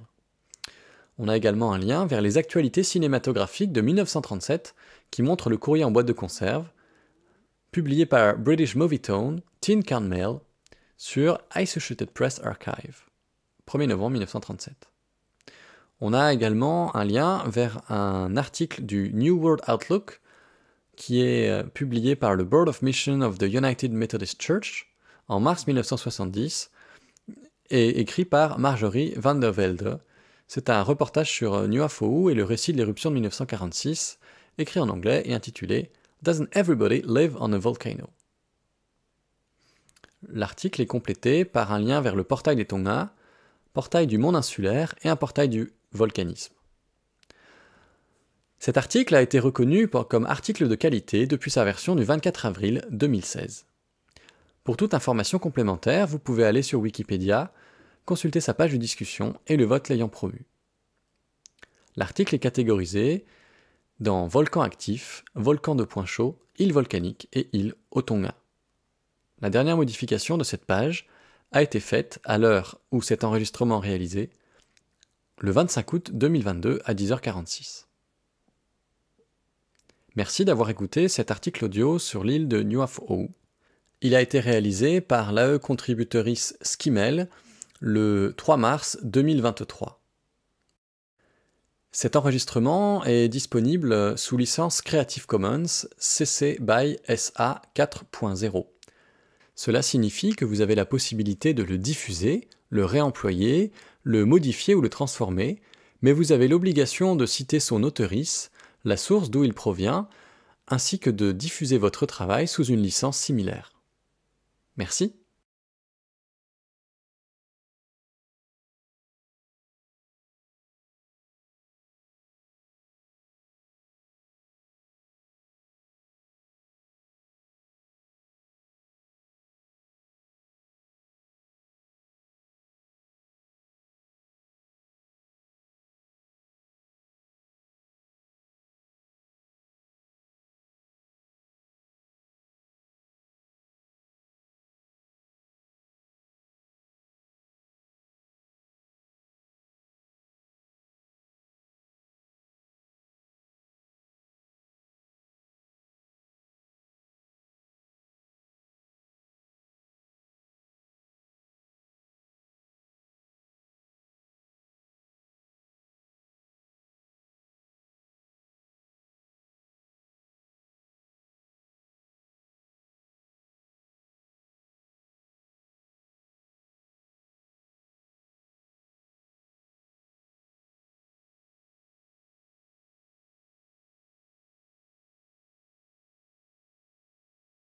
On a également un lien vers les actualités cinématographiques de 1937 qui montrent le courrier en boîte de conserve, publié par British Movietone, Tin Can Mail, sur Associated Press Archive, 1er novembre 1937. On a également un lien vers un article du New World Outlook qui est euh, publié par le Board of Mission of the United Methodist Church en mars 1970 et écrit par Marjorie van der Velde. C'est un reportage sur euh, Nuafou et le récit de l'éruption de 1946, écrit en anglais et intitulé Doesn't Everybody Live on a Volcano? L'article est complété par un lien vers le portail des Tonga, portail du monde insulaire et un portail du volcanisme. Cet article a été reconnu comme article de qualité depuis sa version du 24 avril 2016. Pour toute information complémentaire, vous pouvez aller sur Wikipédia, consulter sa page de discussion et le vote l'ayant promu. L'article est catégorisé dans volcan actif, volcan de point chaud, île volcanique et île au Tonga. La dernière modification de cette page a été faite à l'heure où cet enregistrement réalisé, le 25 août 2022 à 10h46. Merci d'avoir écouté cet article audio sur l'île de Oahu. Il a été réalisé par l'AE Contributoris Skimmel le 3 mars 2023. Cet enregistrement est disponible sous licence Creative Commons CC by SA 4.0. Cela signifie que vous avez la possibilité de le diffuser, le réemployer, le modifier ou le transformer, mais vous avez l'obligation de citer son auteurice, la source d'où il provient, ainsi que de diffuser votre travail sous une licence similaire. Merci.